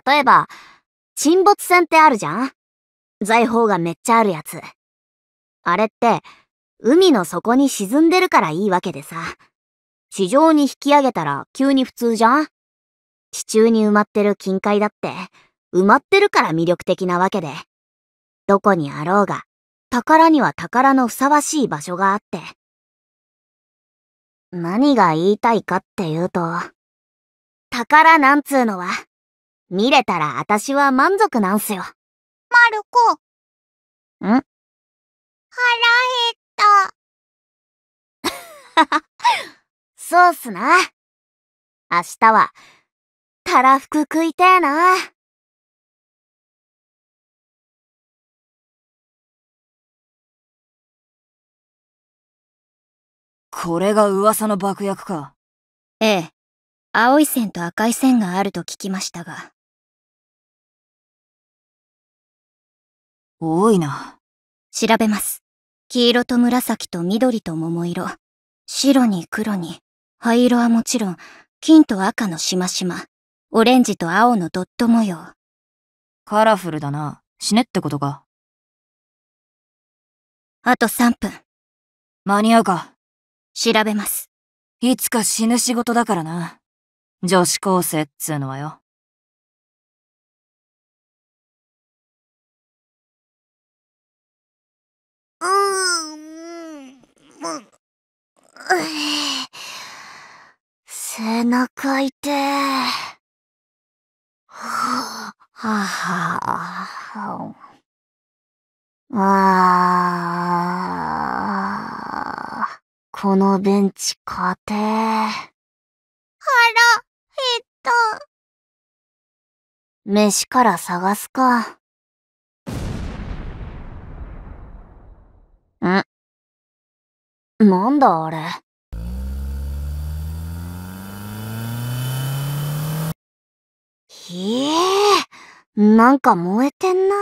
Speaker 4: 例えば、沈没船ってあるじゃん財宝がめっちゃあるやつ。あれって、海の底に沈んでるからいいわけでさ。地上に引き上げたら急に普通じゃん地中に埋まってる近海だって、埋まってるから魅力的なわけで。どこにあろうが、宝には宝のふさわしい場所があって。何が言いたいかっていうと、宝なんつうのは、見れたら私は満足なんすよ。まる子。ん腹減っ
Speaker 1: た。そうっすな。明日は、たらふく食いてえな。これが噂の爆薬か。ええ。青い線と赤い線があると聞きましたが。多いな。
Speaker 4: 調べます。黄色と紫と緑と桃色。白に黒に。灰色はもちろん、金と赤のしましま。オレンジと青のドット模様。
Speaker 2: カラフルだな。
Speaker 4: 死ねってことか。
Speaker 2: あと3分。間に合うか。調べます。いつか死ぬ仕事だからな。女子高生っつうのはよ。
Speaker 1: うん。
Speaker 5: 背中痛え。ははは。あ
Speaker 4: あ。このベンチ硬
Speaker 1: て。腹、減った。
Speaker 4: 飯から探すか。んなんだあれ。
Speaker 5: ひ
Speaker 4: えなんか燃えてんな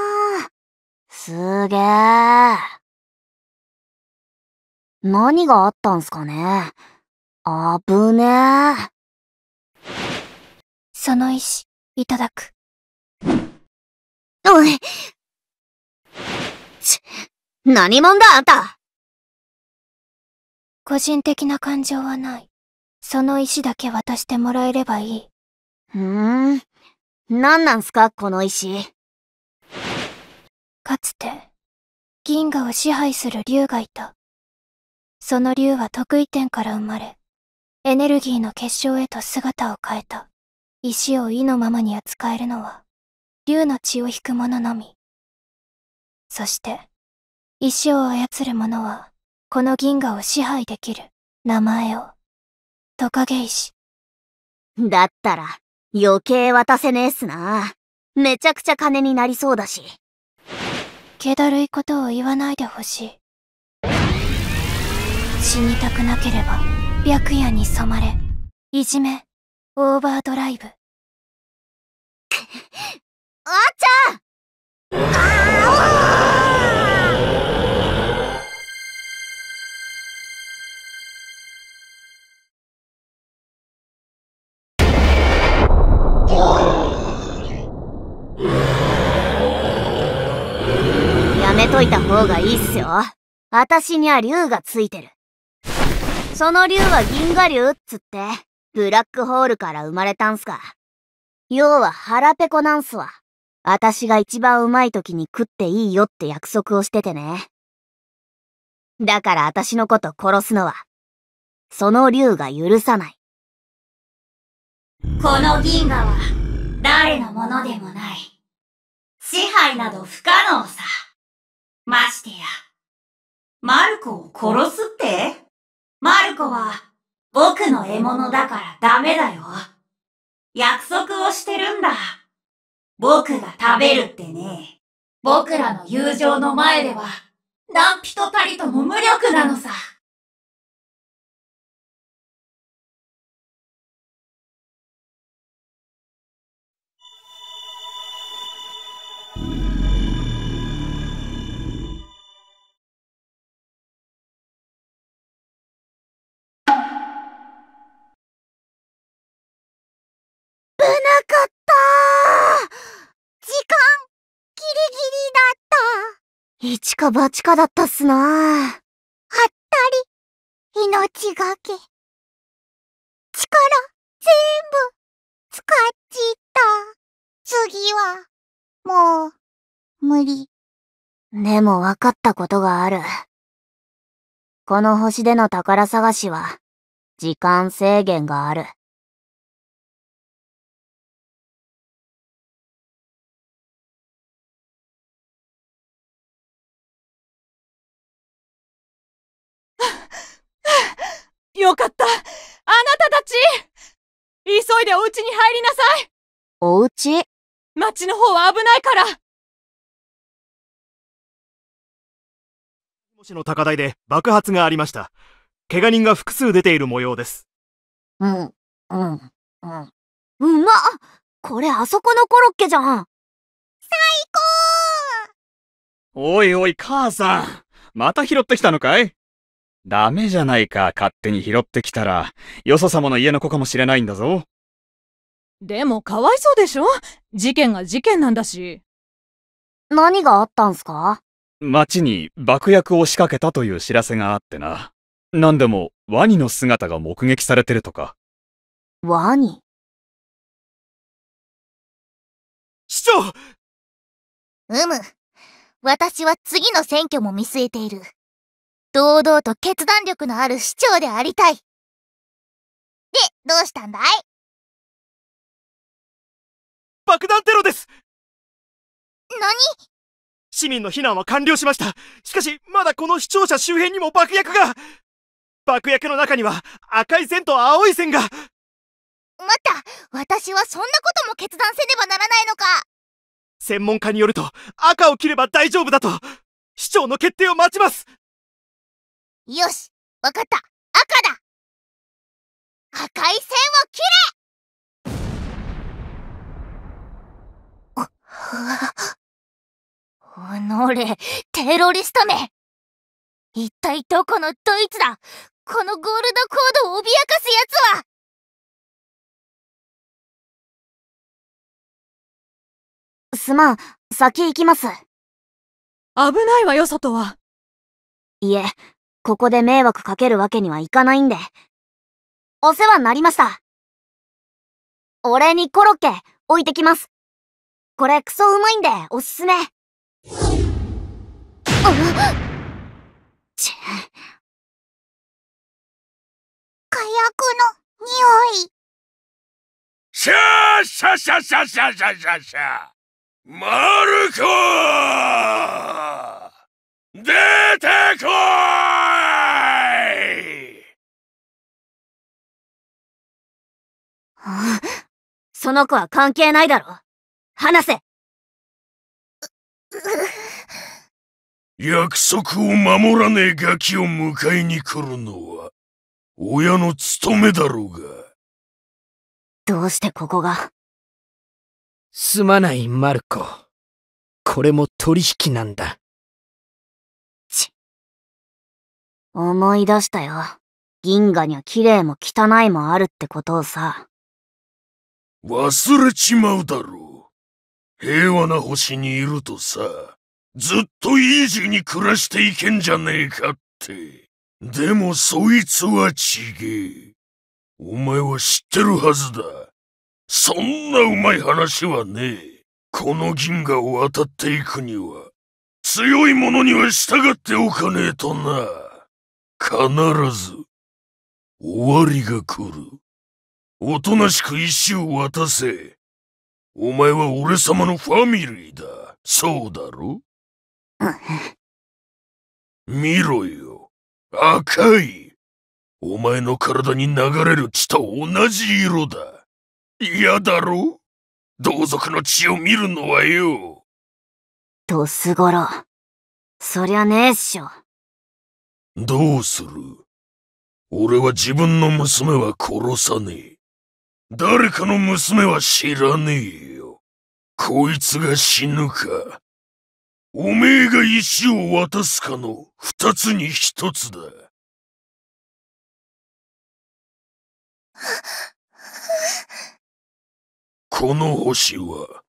Speaker 4: すげえ。
Speaker 1: 何があったんすかね。あぶねえ。その石、いただく。
Speaker 6: おいち、何者だあんた個人的な感情はない。
Speaker 4: その石だけ渡してもらえればいい。ふーん。何なんすか、この石。かつて、銀
Speaker 6: 河を支配する竜がいた。その竜は得意点から生まれ、エネルギーの結晶へと姿を変えた。石を意のままに扱えるのは、竜の血を引く者のみ。そして、石を操る者は、この銀河を支配できる、名前を、
Speaker 4: トカゲ石。だったら、余計渡せねえすな。めちゃくちゃ金になりそうだし。気だるいことを言わ
Speaker 6: ないでほしい。死にたくなければ白夜に染まれいじめオーバードライブあ
Speaker 5: っちゃん
Speaker 4: やめといた方がいいっすよ。あたしには竜がついてる。その竜は銀河竜っつって、ブラックホールから生まれたんすか。要は腹ペコなんすわ。私が一番うまい時に食っていいよって約束をしててね。だから私のこと殺すのは、その竜が許さない。
Speaker 1: この銀河は、誰のも
Speaker 6: のでもない。支配など不可能さ。ましてや、
Speaker 2: マルコを殺すってマルコは僕の獲物だからダメだよ。約束をしてるんだ。僕が食べるってね。僕らの友情の前では
Speaker 1: 何人たりとも無力なのさ。一か八かだったっすなあったり。命がけ。力、全部、使っちった。次は、もう、無理。でも分かったことがある。この星での宝探しは、時間制限がある。よかった。あなたたち急いでお家に入りなさいお家町の方は危ないからもしの高台で爆発がありました。怪我人が複数出ている模様です。
Speaker 4: うん、うん、うん。うまっこれあそこのコロッケじゃん最
Speaker 2: 高おいおい、母さんまた拾ってきたのかいダメじゃないか、勝手に拾ってきたら。よそ様の家の子かもしれないんだぞ。でも、かわいそうでしょ事件が事件なんだし。何があったんすか町に爆薬を仕掛けたという知らせがあってな。何でも、ワニの姿が目撃
Speaker 5: されてるとか。
Speaker 1: ワニ
Speaker 4: 市長うむ。私は次の選挙も見据えている。堂々と決断力のある市長でありたい。で、
Speaker 1: どうしたんだい爆弾テロです何市民の避難は完了しました。しか
Speaker 4: し、まだこの視聴者周辺にも爆薬が爆薬の中には赤い線と青い線が待った私はそんなことも決断せねばならないのか
Speaker 1: 専門家によると赤を切れば大丈夫だと市長の決定を待ちますよしわかった赤だ
Speaker 6: 赤い線を切れおのれ、テロリストめ一体どこのドイツだこのゴールドコードを脅か
Speaker 1: すやつはすまん、先行きます。危ないわよ、外は。いえ、ここで迷惑かけるわけにはいかないんで。
Speaker 4: お世話になりました。俺にコロッケ置いてきます。これクソうまいんでおすすめ。ち
Speaker 1: ち火薬
Speaker 3: の匂い。シャーシャシャシャシャシャシャ
Speaker 5: マルコー出てこい
Speaker 1: その子は関係ないだろ話せ
Speaker 3: 約束を守らねえガキを迎えに来るのは親の務
Speaker 1: めだろうがどうしてここがすまないマルコこれも取引なんだ
Speaker 4: 思い出したよ。銀河には綺麗も汚いもあるってことをさ。
Speaker 3: 忘れちまうだろう。平和な星にいるとさ、ずっとイージーに暮らしていけんじゃねえかって。でもそいつはちげえ。お前は知ってるはずだ。そんなうまい話はねえ。この銀河を渡っていくには、強い者には従っておかねえとな。必ず、終わりが来る。おとなしく石を渡せ。お前は俺様のファミリーだ。そうだろ見ろよ。赤い。お前の体に流れる血と同じ色だ。嫌だろ同族の血を見るのはよ。
Speaker 4: ドスゴロ。そりゃねえっしょ。
Speaker 3: どうする俺は自分の娘は殺さねえ。
Speaker 4: 誰かの娘は
Speaker 3: 知らねえよ。こいつが死ぬか。おめえが石を渡すか
Speaker 1: の二つに一つだ。
Speaker 3: この星は、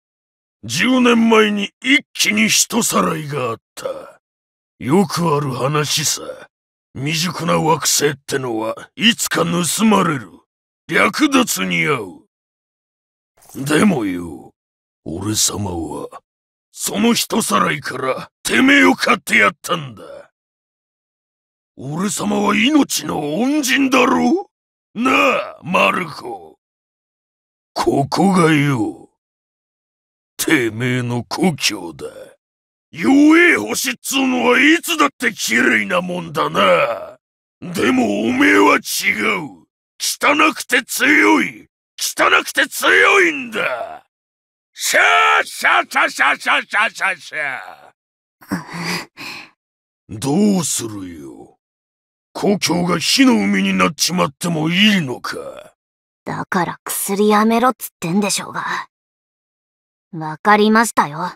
Speaker 3: 十年前に一気に人さらいがあった。よくある話さ。未熟な惑星ってのはいつか盗まれる。略奪に遭う。でもよ、俺様は、その人さらいからてめえを買ってやったんだ。俺様は命の恩人だろなあ、マルコ。ここがよ、てめえの故郷だ。弱え星っつうのはいつだって綺麗なもんだな。でもおめえは違う。汚くて強い。汚くて強いんだ。シャーシャーシャーシャーシャーシャーシャーシャー。どうするよ。故郷が火の海になっちまってもいい
Speaker 4: のか。だから薬やめろっつってんでしょうが。わかりましたよ。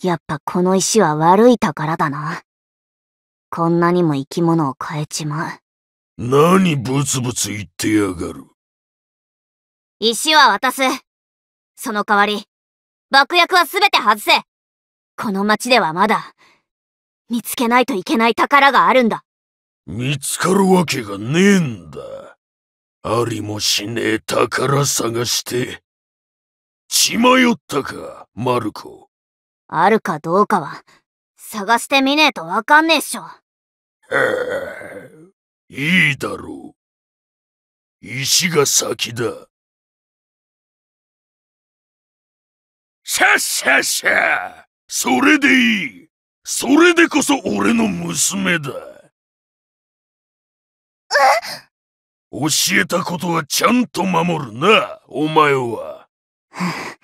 Speaker 4: やっぱこの石は悪い宝だな。こんなにも生き物を変えちまう。
Speaker 3: 何ブツブツ言ってやが
Speaker 4: る。石は渡す。その代わり、爆薬はすべて外せ。この町ではまだ、見つけないといけない宝があるんだ。
Speaker 3: 見つかるわけがねえんだ。ありもしねえ宝探して、血迷ったか、マルコ。
Speaker 4: あるかどうかは、探してみねえとわかんねえっしょ。へ
Speaker 3: え、いいだろう。
Speaker 1: 石が先だ。シャ
Speaker 3: ッシャッシャそれでいいそれでこそ俺の娘だ。教えたこと
Speaker 1: はちゃんと守るな、お前は。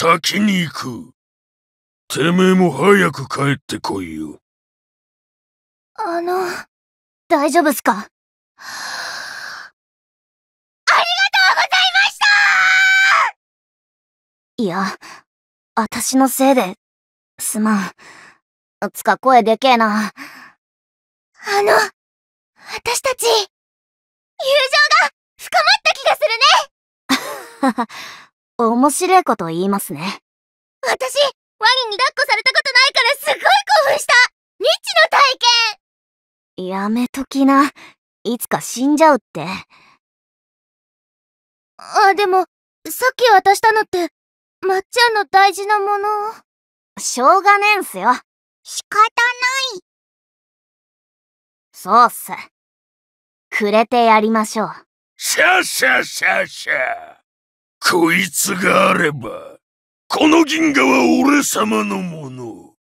Speaker 1: 先に行く。てめえも早く帰ってこいよ。あの、大丈夫っすか ありがとうございましたいや、私のせいで、すまん。
Speaker 4: つか声でけえな。あ
Speaker 5: の、私たち、友情が深まっ
Speaker 4: た気がするね 面白いこと言いますね。私、ワニに抱っこされたことないからすごい興奮した未知の体験やめときな。いつか死んじゃうって。
Speaker 1: あ、でも、さっき渡したのって、まっちゃんの大事なもの。しょうがねえんすよ。仕方ない。
Speaker 4: そうっす。くれてやりましょう。
Speaker 3: シャシャシャシャ。こいつがあれば、この銀河は俺様のもの。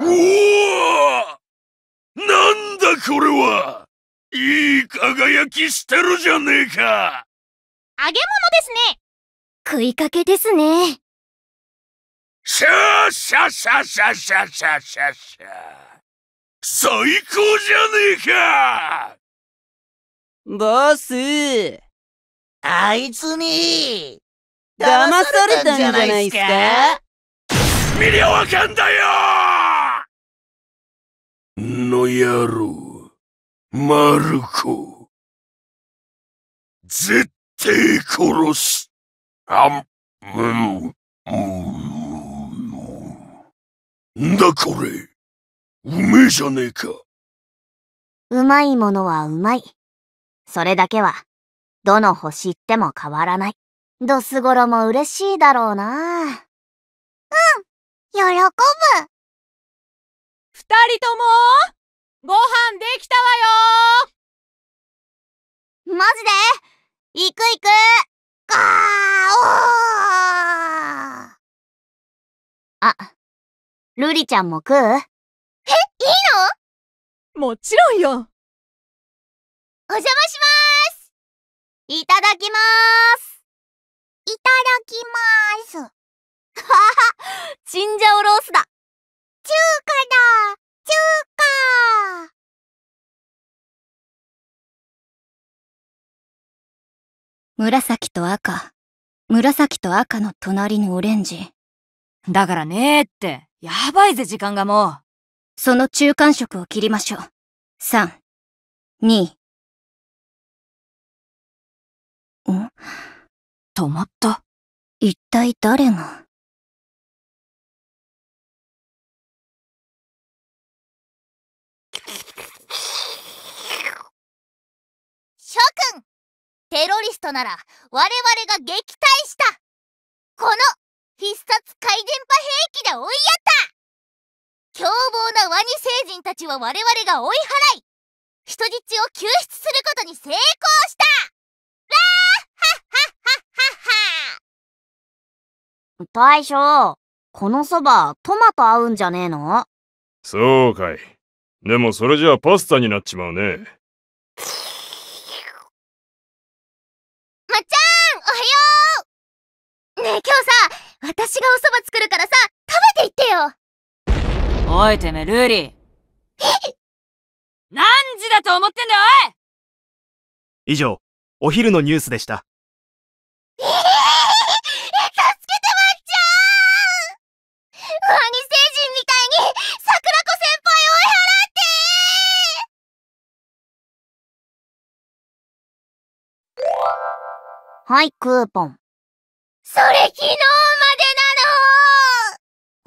Speaker 5: おお
Speaker 3: なんだこれはいい輝きしてるじゃねえか揚げ物ですね
Speaker 6: 食いかけですね
Speaker 3: シャーシャーシャーシャーシャーシャーシャーシャー。最高じゃねえか
Speaker 1: ボ
Speaker 2: スあいつに騙されたんじゃないっすか
Speaker 5: 見りゃわかんだよの野郎、マルコ。絶対殺す。あん、うん、うん。だこれ、
Speaker 3: うめえじゃねえか。
Speaker 4: うまいものはうまい。それだけは、どの星行っても変わらない。ドスゴロも嬉しいだろうな。うん喜ぶ二人
Speaker 1: ともご飯できたわよマジで行く行く
Speaker 5: ガ
Speaker 4: ーおーあ、ルリちゃんも食うえ、いい
Speaker 1: のもちろんよお邪魔しますいただきますいただきますはは チンジャオロースだ中華だ中華
Speaker 6: 紫と赤紫と赤の隣のオレンジだからねえってやばいぜ時間がもうそ
Speaker 1: の中間色を切りましょう3 2ん止まった。一体誰が諸
Speaker 4: 君テロリストなら我々が撃退したこの必殺回電波兵器で追いやった凶暴なワニ星人たちは我々が追い払い人質を救出することに成功したは大将、このそば、トマト合うんじゃねえの
Speaker 3: そうかい。でもそれじゃあパスタになっちまうね。まっ
Speaker 1: ちゃん、おはようねえ今日さ、私がお蕎麦作るからさ、食べていってよ
Speaker 2: おいてめルーリー。
Speaker 1: 何時だと思ってんだおい以上、お昼のニュースでした。
Speaker 5: えー、助けてまっちゃんワニ星人みたいに桜子先輩追い払っ
Speaker 1: てはい、クーポン。
Speaker 5: それ昨日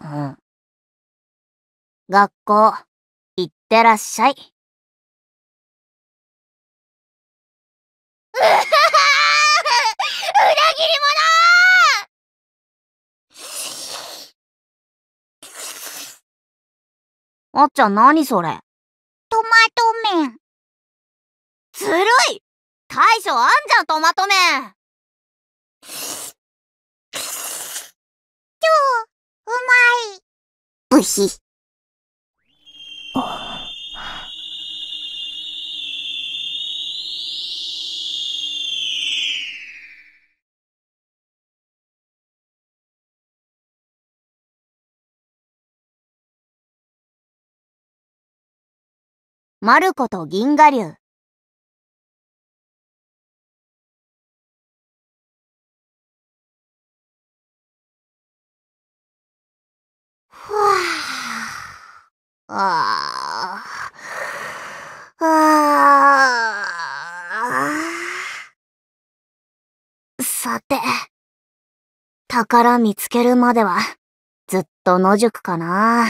Speaker 1: までなのうん。学校、行ってらっしゃい。うははあっちゃん
Speaker 4: 何それ
Speaker 1: トマト麺。ずるい大将あんじゃんトマト麺超うまい。うひ。マルコと銀河流
Speaker 5: ふわあああ
Speaker 1: さて宝見
Speaker 4: つけるまではずっと野宿かな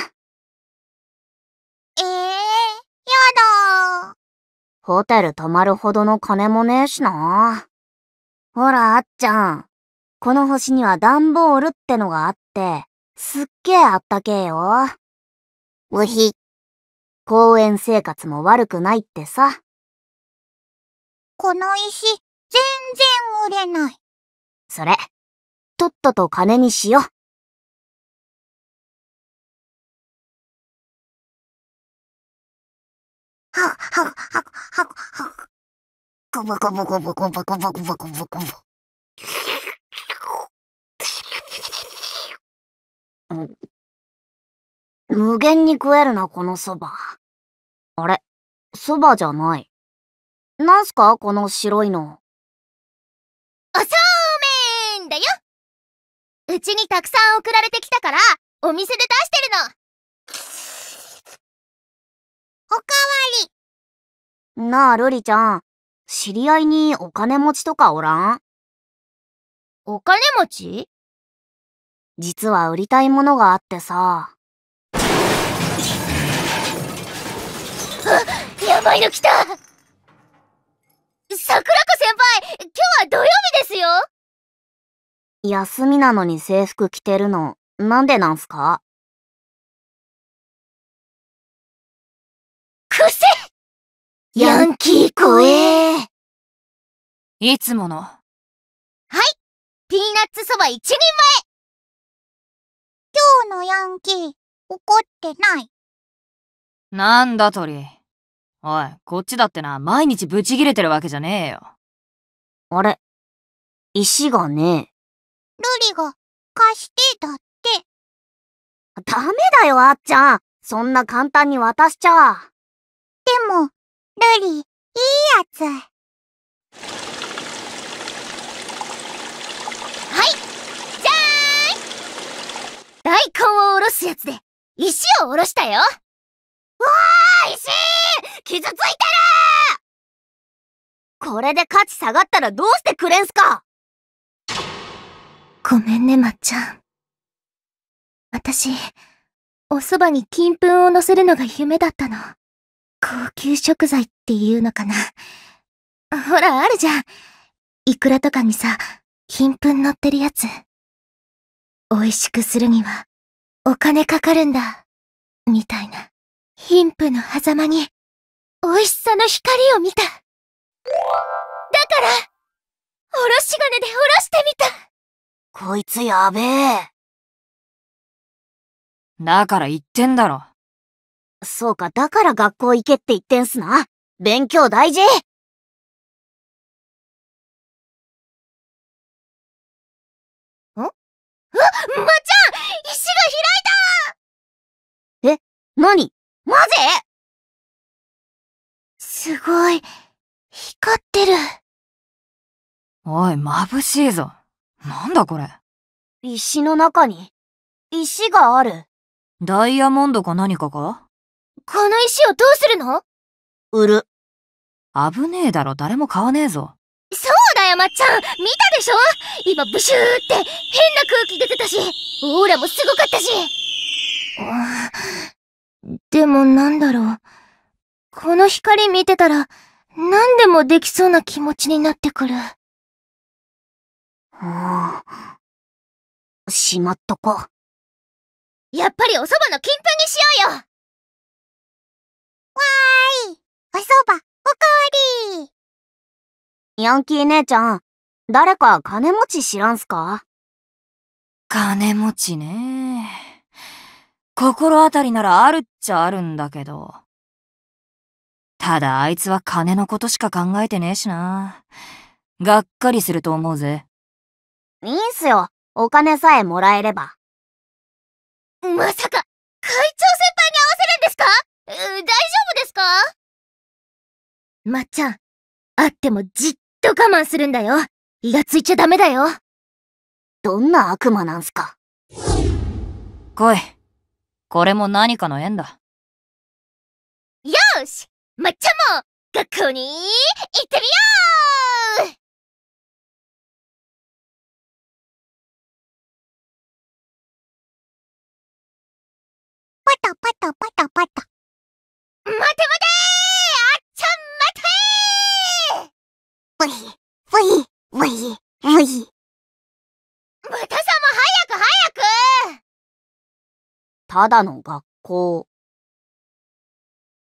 Speaker 4: ええーホテル泊まるほどの金もねえしな。ほら、あっちゃん。この星には段ボールっ
Speaker 1: てのがあって、すっげえあったけえよ。うひ。
Speaker 4: 公園生活も悪くないってさ。
Speaker 1: この石、全然売れない。
Speaker 4: それ、とっとと金にし
Speaker 1: よう。
Speaker 5: はっはっはっはっはっ。こぼこぼこぼこぼこぼこぼこぼこぼ。
Speaker 1: 無限に食えるな、このそば。あれ、そばじゃない。なんすか、この白いの。おそうめんだようちにたくさん送られてきたから、お店で出してるの
Speaker 4: おかわりなあ、ルリちゃん。知り合いにお金持ちとかおらんお金持ち実は売りたいものがあってさ。あ
Speaker 5: やばいの来た桜子先輩今日
Speaker 4: は土曜日ですよ休みなのに制服
Speaker 1: 着てるの、なんでなんすかくせヤンキー怖えいつもの。はいピーナッツそば一人前今日のヤンキー、怒ってない。
Speaker 2: なんだ鳥。おい、こっちだってな、毎日ブチギレてるわけじゃねえよ。あれ
Speaker 1: 石がねえ。ルリが、貸して
Speaker 4: だって。ダメだよ、あっちゃん。そんな簡単に渡しちゃ。も、ルリ、いいやつ。は
Speaker 5: い、じゃ
Speaker 4: ーん大根をおろすやつで、石をおろしたよわ
Speaker 5: あ石傷ついてる
Speaker 4: これで価値下がったらどうしてくれんすかごめんね、まっちゃん。
Speaker 6: 私、おそばに金粉を乗せるのが夢だったの。高級食材っていうのかな。ほら、あるじゃん。イクラとかにさ、金粉乗ってるやつ。
Speaker 1: 美味しくするには、お金かかるんだ。みたいな。貧富の狭間に、美味しさの光を見た。だから、おろし
Speaker 5: 金でおろしてみ
Speaker 1: た
Speaker 4: こいつやべえ。
Speaker 1: だから言ってんだろ。そうか、だから学校行けって言ってんすな。勉強大事んあ、まちゃん石が開いたえ、何マジすごい、光ってる。おい、眩しいぞ。なんだこれ。石の中に、石がある。
Speaker 2: ダイヤモンドか何かか
Speaker 1: こ
Speaker 6: の石をどうするの
Speaker 2: 売る。危ねえだろ、誰も買わねえぞ。
Speaker 6: そうだよ、まっちゃん見たでしょ今、ブシューって変な空気出てたし、オーラもすごかったし。
Speaker 4: でもなん
Speaker 6: だろう。この光見てたら、何でもできそうな気持ちに
Speaker 1: なってくる。しまっとこ。やっぱりお蕎麦の金粉にしようよおそば、おかわり
Speaker 2: ヤンキー姉
Speaker 4: ちゃん、誰か金持ち知らんすか
Speaker 2: 金持ちね心当たりならあるっちゃあるんだけど。ただあいつは金のことしか考えてねえしな。がっかりすると思うぜ。
Speaker 4: いいんすよ。お金さえもらえれば。まさか、会長先輩に合わせるんですか
Speaker 1: まっちゃん、会ってもじっと
Speaker 4: 我慢するんだよ。イラついちゃダメだよ。どんな悪魔なんすか
Speaker 2: 来い。これも何かの縁だ。
Speaker 1: よしまっちゃんも学校に行ってみよう
Speaker 5: パタパタパタパタ。待て待てブヒ、ブ
Speaker 1: ヒ、ブヒ、ブイ。ムタ様早く早くただの学校。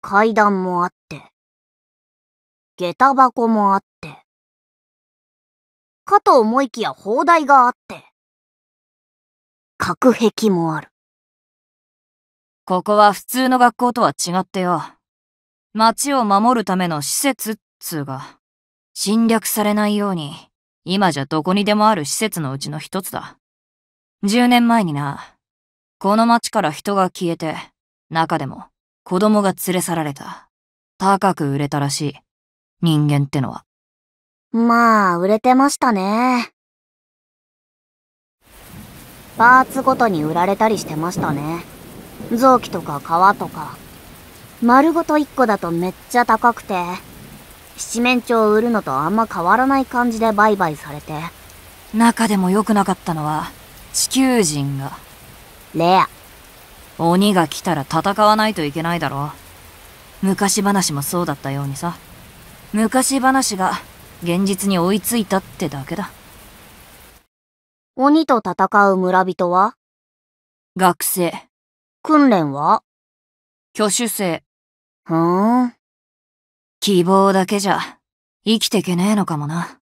Speaker 1: 階段もあって、下駄箱もあって、かと思いきや砲台があって、
Speaker 2: 隔壁もある。ここは普通の学校とは違ってよ。街を守るための施設っつうが。侵略されないように、今じゃどこにでもある施設のうちの一つだ。10年前にな、この町から人が消えて、中でも子供が連れ去られた。高く売れたらしい。人間ってのは。
Speaker 4: まあ、売れてましたね。パーツごとに売られたりしてましたね。臓器とか皮とか。
Speaker 2: 丸ごと1個だとめっちゃ高くて、七
Speaker 4: 面鳥を売るのとあんま変わ
Speaker 2: らない感じで売買されて中でも良くなかったのは地球人がレア鬼が来たら戦わないといけないだろ昔話もそうだったようにさ昔話が現実に追いついたってだけだ
Speaker 4: 鬼と戦う村人は学生訓練は挙手制
Speaker 1: ふーん希望だけじゃ生きてけねえのかもな。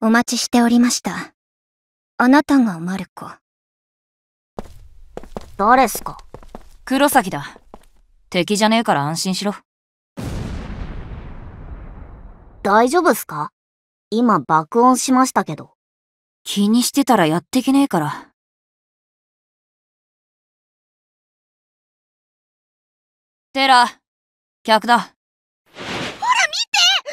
Speaker 6: お待ちしており
Speaker 2: ました。あなたがマルコ。誰すか黒崎だ。敵じゃねえから安心しろ。大丈夫っすか今爆音しましたけど。
Speaker 1: 気にしてたらやってけねえから。テラ、客だ。ほら
Speaker 5: 見て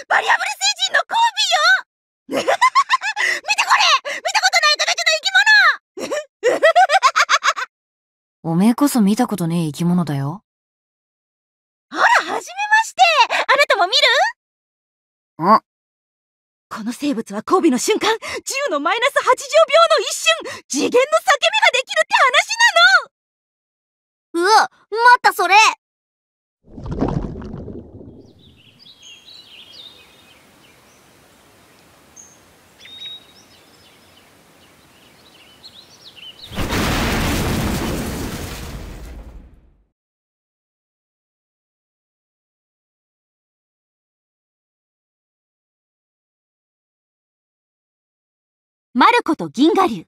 Speaker 5: バリアブル星人のコービーよ 見てこれ見たことない形の生き
Speaker 2: 物おめえこそ見たことねえ生き物だよ。
Speaker 5: ほら、はじめましてあな
Speaker 1: たも見る
Speaker 2: あ、この生物は交尾の瞬間、
Speaker 1: 10のマイナス80秒の一瞬、次元の叫びができる
Speaker 4: って話なのうわ、またそれ
Speaker 1: マルコと銀河流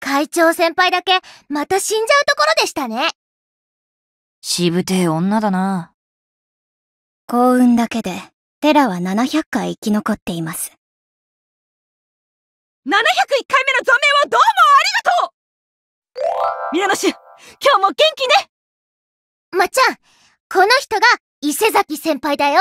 Speaker 1: 会長先輩だけまた死んじゃうところでしたね渋てえ女だな幸運だけ
Speaker 4: でテラは700回生き残っています701回目の存命をど
Speaker 5: うもありがとう宮野衆今
Speaker 4: 日も元気ねまっちゃんこの人が伊勢崎先輩だよ